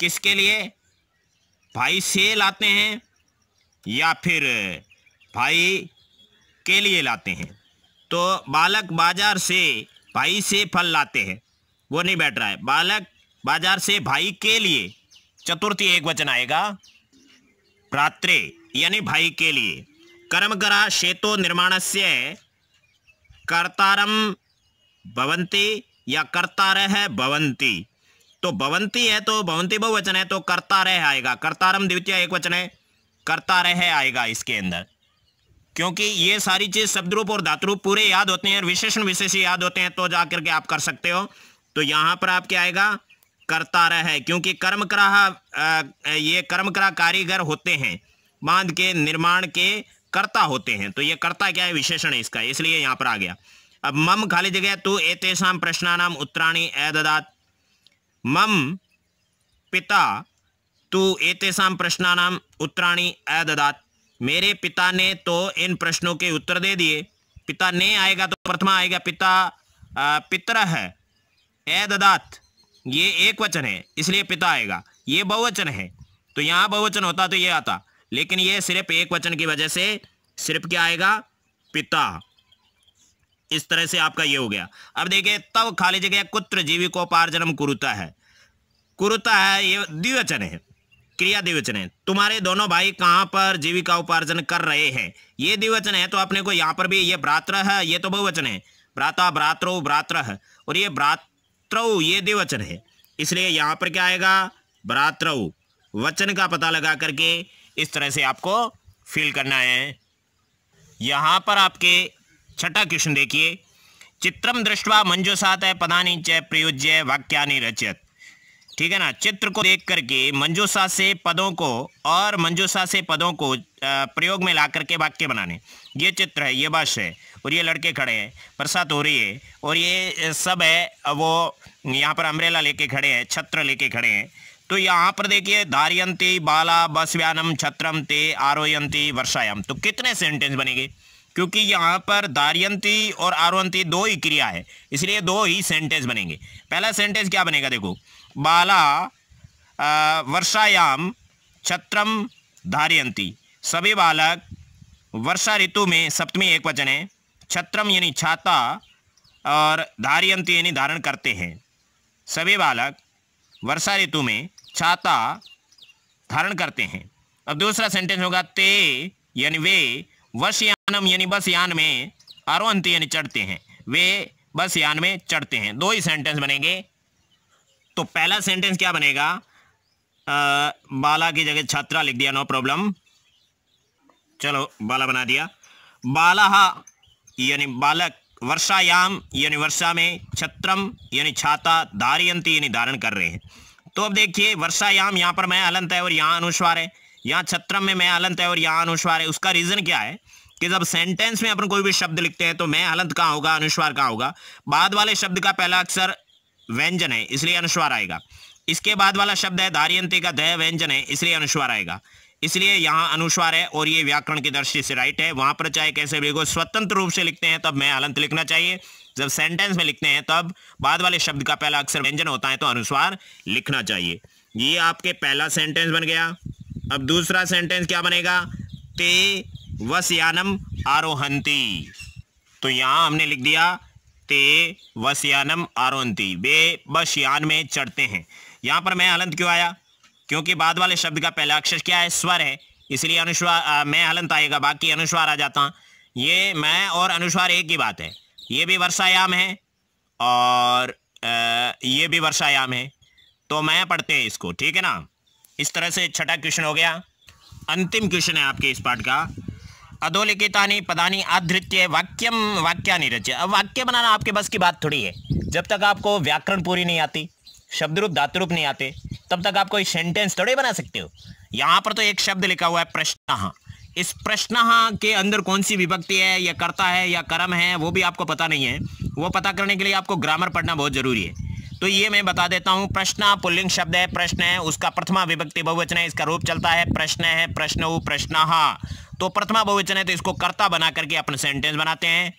किसके लिए भाई से लाते हैं या फिर भाई के लिए लाते हैं तो बालक बाजार से भाई से फल लाते हैं वो नहीं बैठ रहा है बालक बाजार से भाई के लिए चतुर्थी एक वचन आएगा प्रात्रे यानी भाई के लिए कर्मकरा शेतो निर्माण से कर्तारम भवंती या रह है भवंती तो भवंती है तो भवंती बहुवचन है तो करता रह आएगा कर्तारम द्वितीय एक वचन है करता रह आएगा इसके अंदर क्योंकि ये सारी चीज़ शब्द रूप और रूप पूरे याद होते हैं और विशेषण विशेष याद होते हैं तो जा करके आप कर सकते हो तो यहां पर आप क्या आएगा करता है क्योंकि कर्म कराह ये कर्म करा कारीगर होते हैं बांध के निर्माण के कर्ता होते हैं तो ये कर्ता क्या है विशेषण है इसका इसलिए यहां पर आ गया अब मम खाली जगह तो एतेषां प्रश्नानाम ए ददात मम पिता तो एतेषां प्रश्नानाम उत्तराणि ददात मेरे पिता ने तो इन प्रश्नों के उत्तर दे दिए पिता ने आएगा तो प्रथमा आएगा पिता पितर है अददात ये एक वचन है इसलिए पिता आएगा ये बहुवचन है तो यहाँ बहुवचन होता तो ये आता लेकिन ये सिर्फ एक वचन की वजह से सिर्फ क्या आएगा पिता इस तरह से आपका ये हो गया अब देखिए तब खाली जगह कुत्र जीवी को पारजन्म कुरुता है कुरुता है ये द्विवचन है क्रिया द्विवचन है तुम्हारे दोनों भाई कहाँ पर जीविका उपार्जन कर रहे हैं ये द्विवचन है तो अपने को यहाँ पर भी ये भ्रात्र है ये तो बहुवचन है भ्राता भ्रात्रो भ्रात्र है और ये भ्रात्र ये द्विवचन है इसलिए यहाँ पर क्या आएगा भ्रात्र वचन का पता लगा करके इस तरह से आपको फील करना है यहाँ पर आपके छठा क्वेश्चन देखिए चित्रम दृष्टवा मंजुसात है पदानी चय प्रयोज्य वाक्यानि रचित ठीक है ना चित्र को देख करके मंजूसा से पदों को और मंजूसा से पदों को प्रयोग में ला करके वाक्य बनाने ये चित्र है ये बस है और ये लड़के खड़े हैं बरसात हो रही है और ये सब है वो यहाँ पर अम्ब्रेला लेके खड़े हैं छत्र लेके खड़े हैं तो यहाँ पर देखिए धारियंती बाला व्यानम छत्रम ते आरोयंती वर्षायाम तो कितने सेंटेंस बनेंगे क्योंकि यहाँ पर दारियंती और आरवंती दो ही क्रिया है इसलिए दो ही सेंटेंस बनेंगे पहला सेंटेंस क्या बनेगा देखो बाला वर्षायाम छत्रम धारियंती सभी बालक वर्षा ऋतु में सप्तमी एक वचन है छत्रम यानी छाता और धारियंती यानी धारण करते हैं सभी बालक वर्षा ऋतु में छाता धारण करते हैं अब दूसरा सेंटेंस होगा ते यानी वे वर्ष यानम यानी बस यान में आरोहंती यानी चढ़ते हैं वे बस यान में चढ़ते हैं दो ही सेंटेंस बनेंगे तो पहला सेंटेंस क्या बनेगा आ, बाला की जगह छात्रा लिख दिया नो प्रॉब्लम चलो बाला बना दिया बाला यानी बालक वर्षायाम यानी वर्षा में छत्रम यानी छाता धारियंती यानी धारण कर रहे हैं तो अब देखिए वर्षायाम यहाँ पर मैं अलंत है और यहाँ अनुस्वार है यहाँ छत्रम में मैं अलंत है और यहाँ अनुस्वार है उसका रीज़न क्या है कि जब सेंटेंस में अपन कोई भी शब्द लिखते हैं तो मैं हलंत कहाँ होगा अनुस्वार कहाँ होगा बाद वाले शब्द का पहला अक्षर व्यंजन है इसलिए अनुस्वार आएगा इसके बाद वाला शब्द है धारियंती का दह व्यंजन है इसलिए अनुस्वार आएगा इसलिए यहाँ अनुस्वार है और ये व्याकरण की दृष्टि से राइट है वहां पर चाहे कैसे भी को स्वतंत्र रूप से लिखते हैं तब मैं हलंत लिखना चाहिए जब सेंटेंस में लिखते हैं तब बाद वाले शब्द का पहला अक्षर व्यंजन होता है तो अनुस्वार लिखना चाहिए ये आपके पहला सेंटेंस बन गया अब दूसरा सेंटेंस क्या बनेगा ते यानम आरोहंती तो यहाँ हमने लिख दिया ते यानम आरोहंती वे बस यान में चढ़ते हैं यहाँ पर मैं हलंत क्यों आया क्योंकि बाद वाले शब्द का पहला अक्षर क्या है स्वर है इसलिए अनुस्वार मैं हलंत आएगा बाकी अनुस्वार आ जाता ये मैं और अनुस्वार एक ही बात है ये भी वर्षायाम है और आ, ये भी वर्षायाम है तो मैं पढ़ते हैं इसको ठीक है ना इस तरह से छठा क्वेश्चन हो गया अंतिम क्वेश्चन है आपके इस पार्ट का अधोलिखितानि पदानी आधृत्य वाक्यम वाक्या रचे अब वाक्य बनाना आपके बस की बात थोड़ी है जब तक आपको व्याकरण पूरी नहीं आती शब्द रूप धातु रूप नहीं आते तब तक आप कोई सेंटेंस थोड़े बना सकते हो यहाँ पर तो एक शब्द लिखा हुआ है प्रश्न इस प्रश्न के अंदर कौन सी विभक्ति है या कर्ता है या कर्म है वो भी आपको पता नहीं है वो पता करने के लिए आपको ग्रामर पढ़ना बहुत ज़रूरी है तो ये मैं बता देता हूँ प्रश्न पुल्लिंग शब्द है प्रश्न है उसका प्रथमा विभक्ति बहुवचन है इसका रूप चलता है प्रश्न है प्रश्न प्रश्न तो प्रथमा बहुवचन है तो इसको कर्ता बना करके अपने सेंटेंस बनाते हैं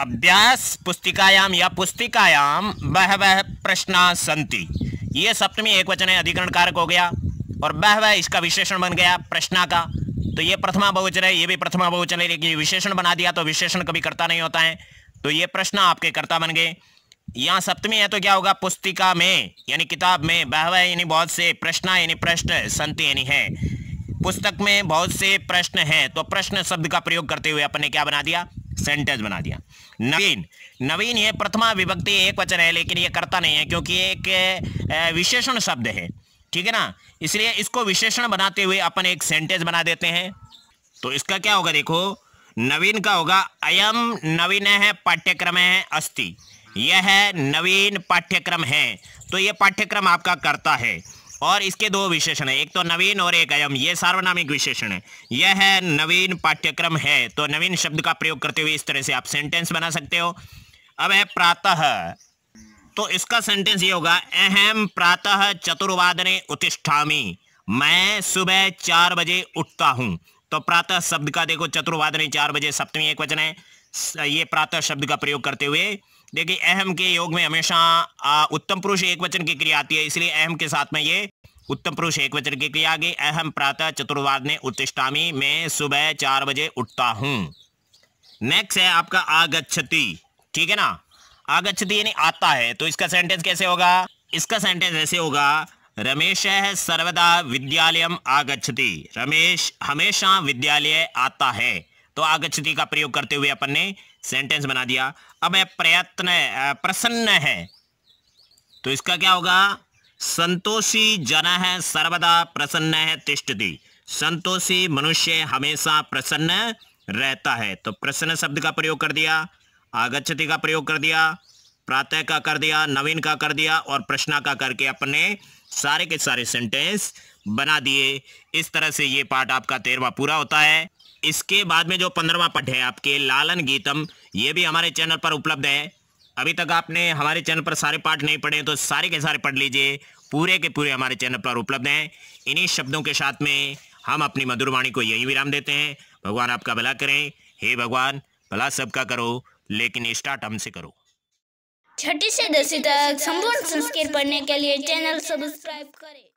अभ्यास पुस्तिकायाम या पुस्तिकायाम बह बह प्रश्न संति ये सप्तमी एक वचन है अधिकरण कारक हो गया और बह वह इसका विशेषण बन गया प्रश्ना का तो ये प्रथमा बहुवचन है ये भी प्रथमा बहुवचन है लेकिन विशेषण बना दिया तो विशेषण कभी कर्ता नहीं होता है तो ये प्रश्न आपके कर्ता बन गए यहाँ सप्तमी है तो क्या होगा पुस्तिका में यानी किताब में बहवा यानी बहुत से प्रश्न यानी प्रश्न संति यानी है पुस्तक में बहुत से प्रश्न हैं तो प्रश्न शब्द का प्रयोग करते हुए अपने क्या बना दिया सेंटेंस बना दिया नवीन नवीन ये प्रथमा विभक्ति एक वचन है लेकिन ये करता नहीं है क्योंकि एक विशेषण शब्द है ठीक है ना इसलिए इसको विशेषण बनाते हुए अपन एक सेंटेंस बना देते हैं तो इसका क्या होगा देखो नवीन का होगा अयम नवीन है पाठ्यक्रम है अस्थि यह नवीन पाठ्यक्रम है तो यह पाठ्यक्रम आपका करता है और इसके दो विशेषण है एक तो नवीन और एक अयम ये सार्वनामिक विशेषण है यह है नवीन पाठ्यक्रम है तो नवीन शब्द का प्रयोग करते हुए इस तरह से आप सेंटेंस बना सकते हो अब है प्रातः तो इसका सेंटेंस ये होगा अहम प्रातः चतुर्वादने उत्तिष्ठामी मैं सुबह चार बजे उठता हूं तो प्रातः शब्द का देखो चतुर्वादने चार बजे सप्तमी एक वचन है ये प्रातः शब्द का प्रयोग करते हुए देखिए अहम के योग में हमेशा उत्तम पुरुष एक वचन की क्रिया आती है इसलिए अहम के साथ में ये उत्तम पुरुष एक वचन की क्रिया आ गई अहम प्रातः चतुर्वाद ने उत्तिष्ठामी मैं सुबह चार बजे उठता हूं नेक्स्ट है आपका आगछति ठीक है ना आगछति यानी आता है तो इसका सेंटेंस कैसे होगा इसका सेंटेंस ऐसे होगा रमेश है सर्वदा विद्यालय आगछति रमेश हमेशा विद्यालय आता है तो आगछति का प्रयोग करते हुए अपन ने सेंटेंस बना दिया अब है प्रयत्न प्रसन्न है तो इसका क्या होगा संतोषी जन है सर्वदा प्रसन्न है तिष्ठति संतोषी मनुष्य हमेशा प्रसन्न रहता है तो प्रसन्न शब्द का प्रयोग कर दिया आगच्छति का प्रयोग कर दिया प्रातः का कर दिया नवीन का कर दिया और प्रश्न का करके अपने सारे के सारे सेंटेंस बना दिए इस तरह से ये पार्ट आपका तेरवा पूरा होता है इसके बाद में जो पंद्रवा पठ है आपके लालन गीतम ये भी हमारे चैनल पर उपलब्ध है अभी तक आपने हमारे चैनल पर सारे पाठ नहीं पढ़े तो सारे के सारे पढ़ लीजिए पूरे के पूरे हमारे चैनल पर उपलब्ध हैं इन्हीं शब्दों के साथ में हम अपनी मधुरवाणी को यहीं विराम देते हैं भगवान आपका भला करें हे भगवान भला सबका करो लेकिन स्टार्ट हमसे करो छठी से दसवीं तक संपूर्ण संस्कृत पढ़ने के लिए चैनल सब्सक्राइब करें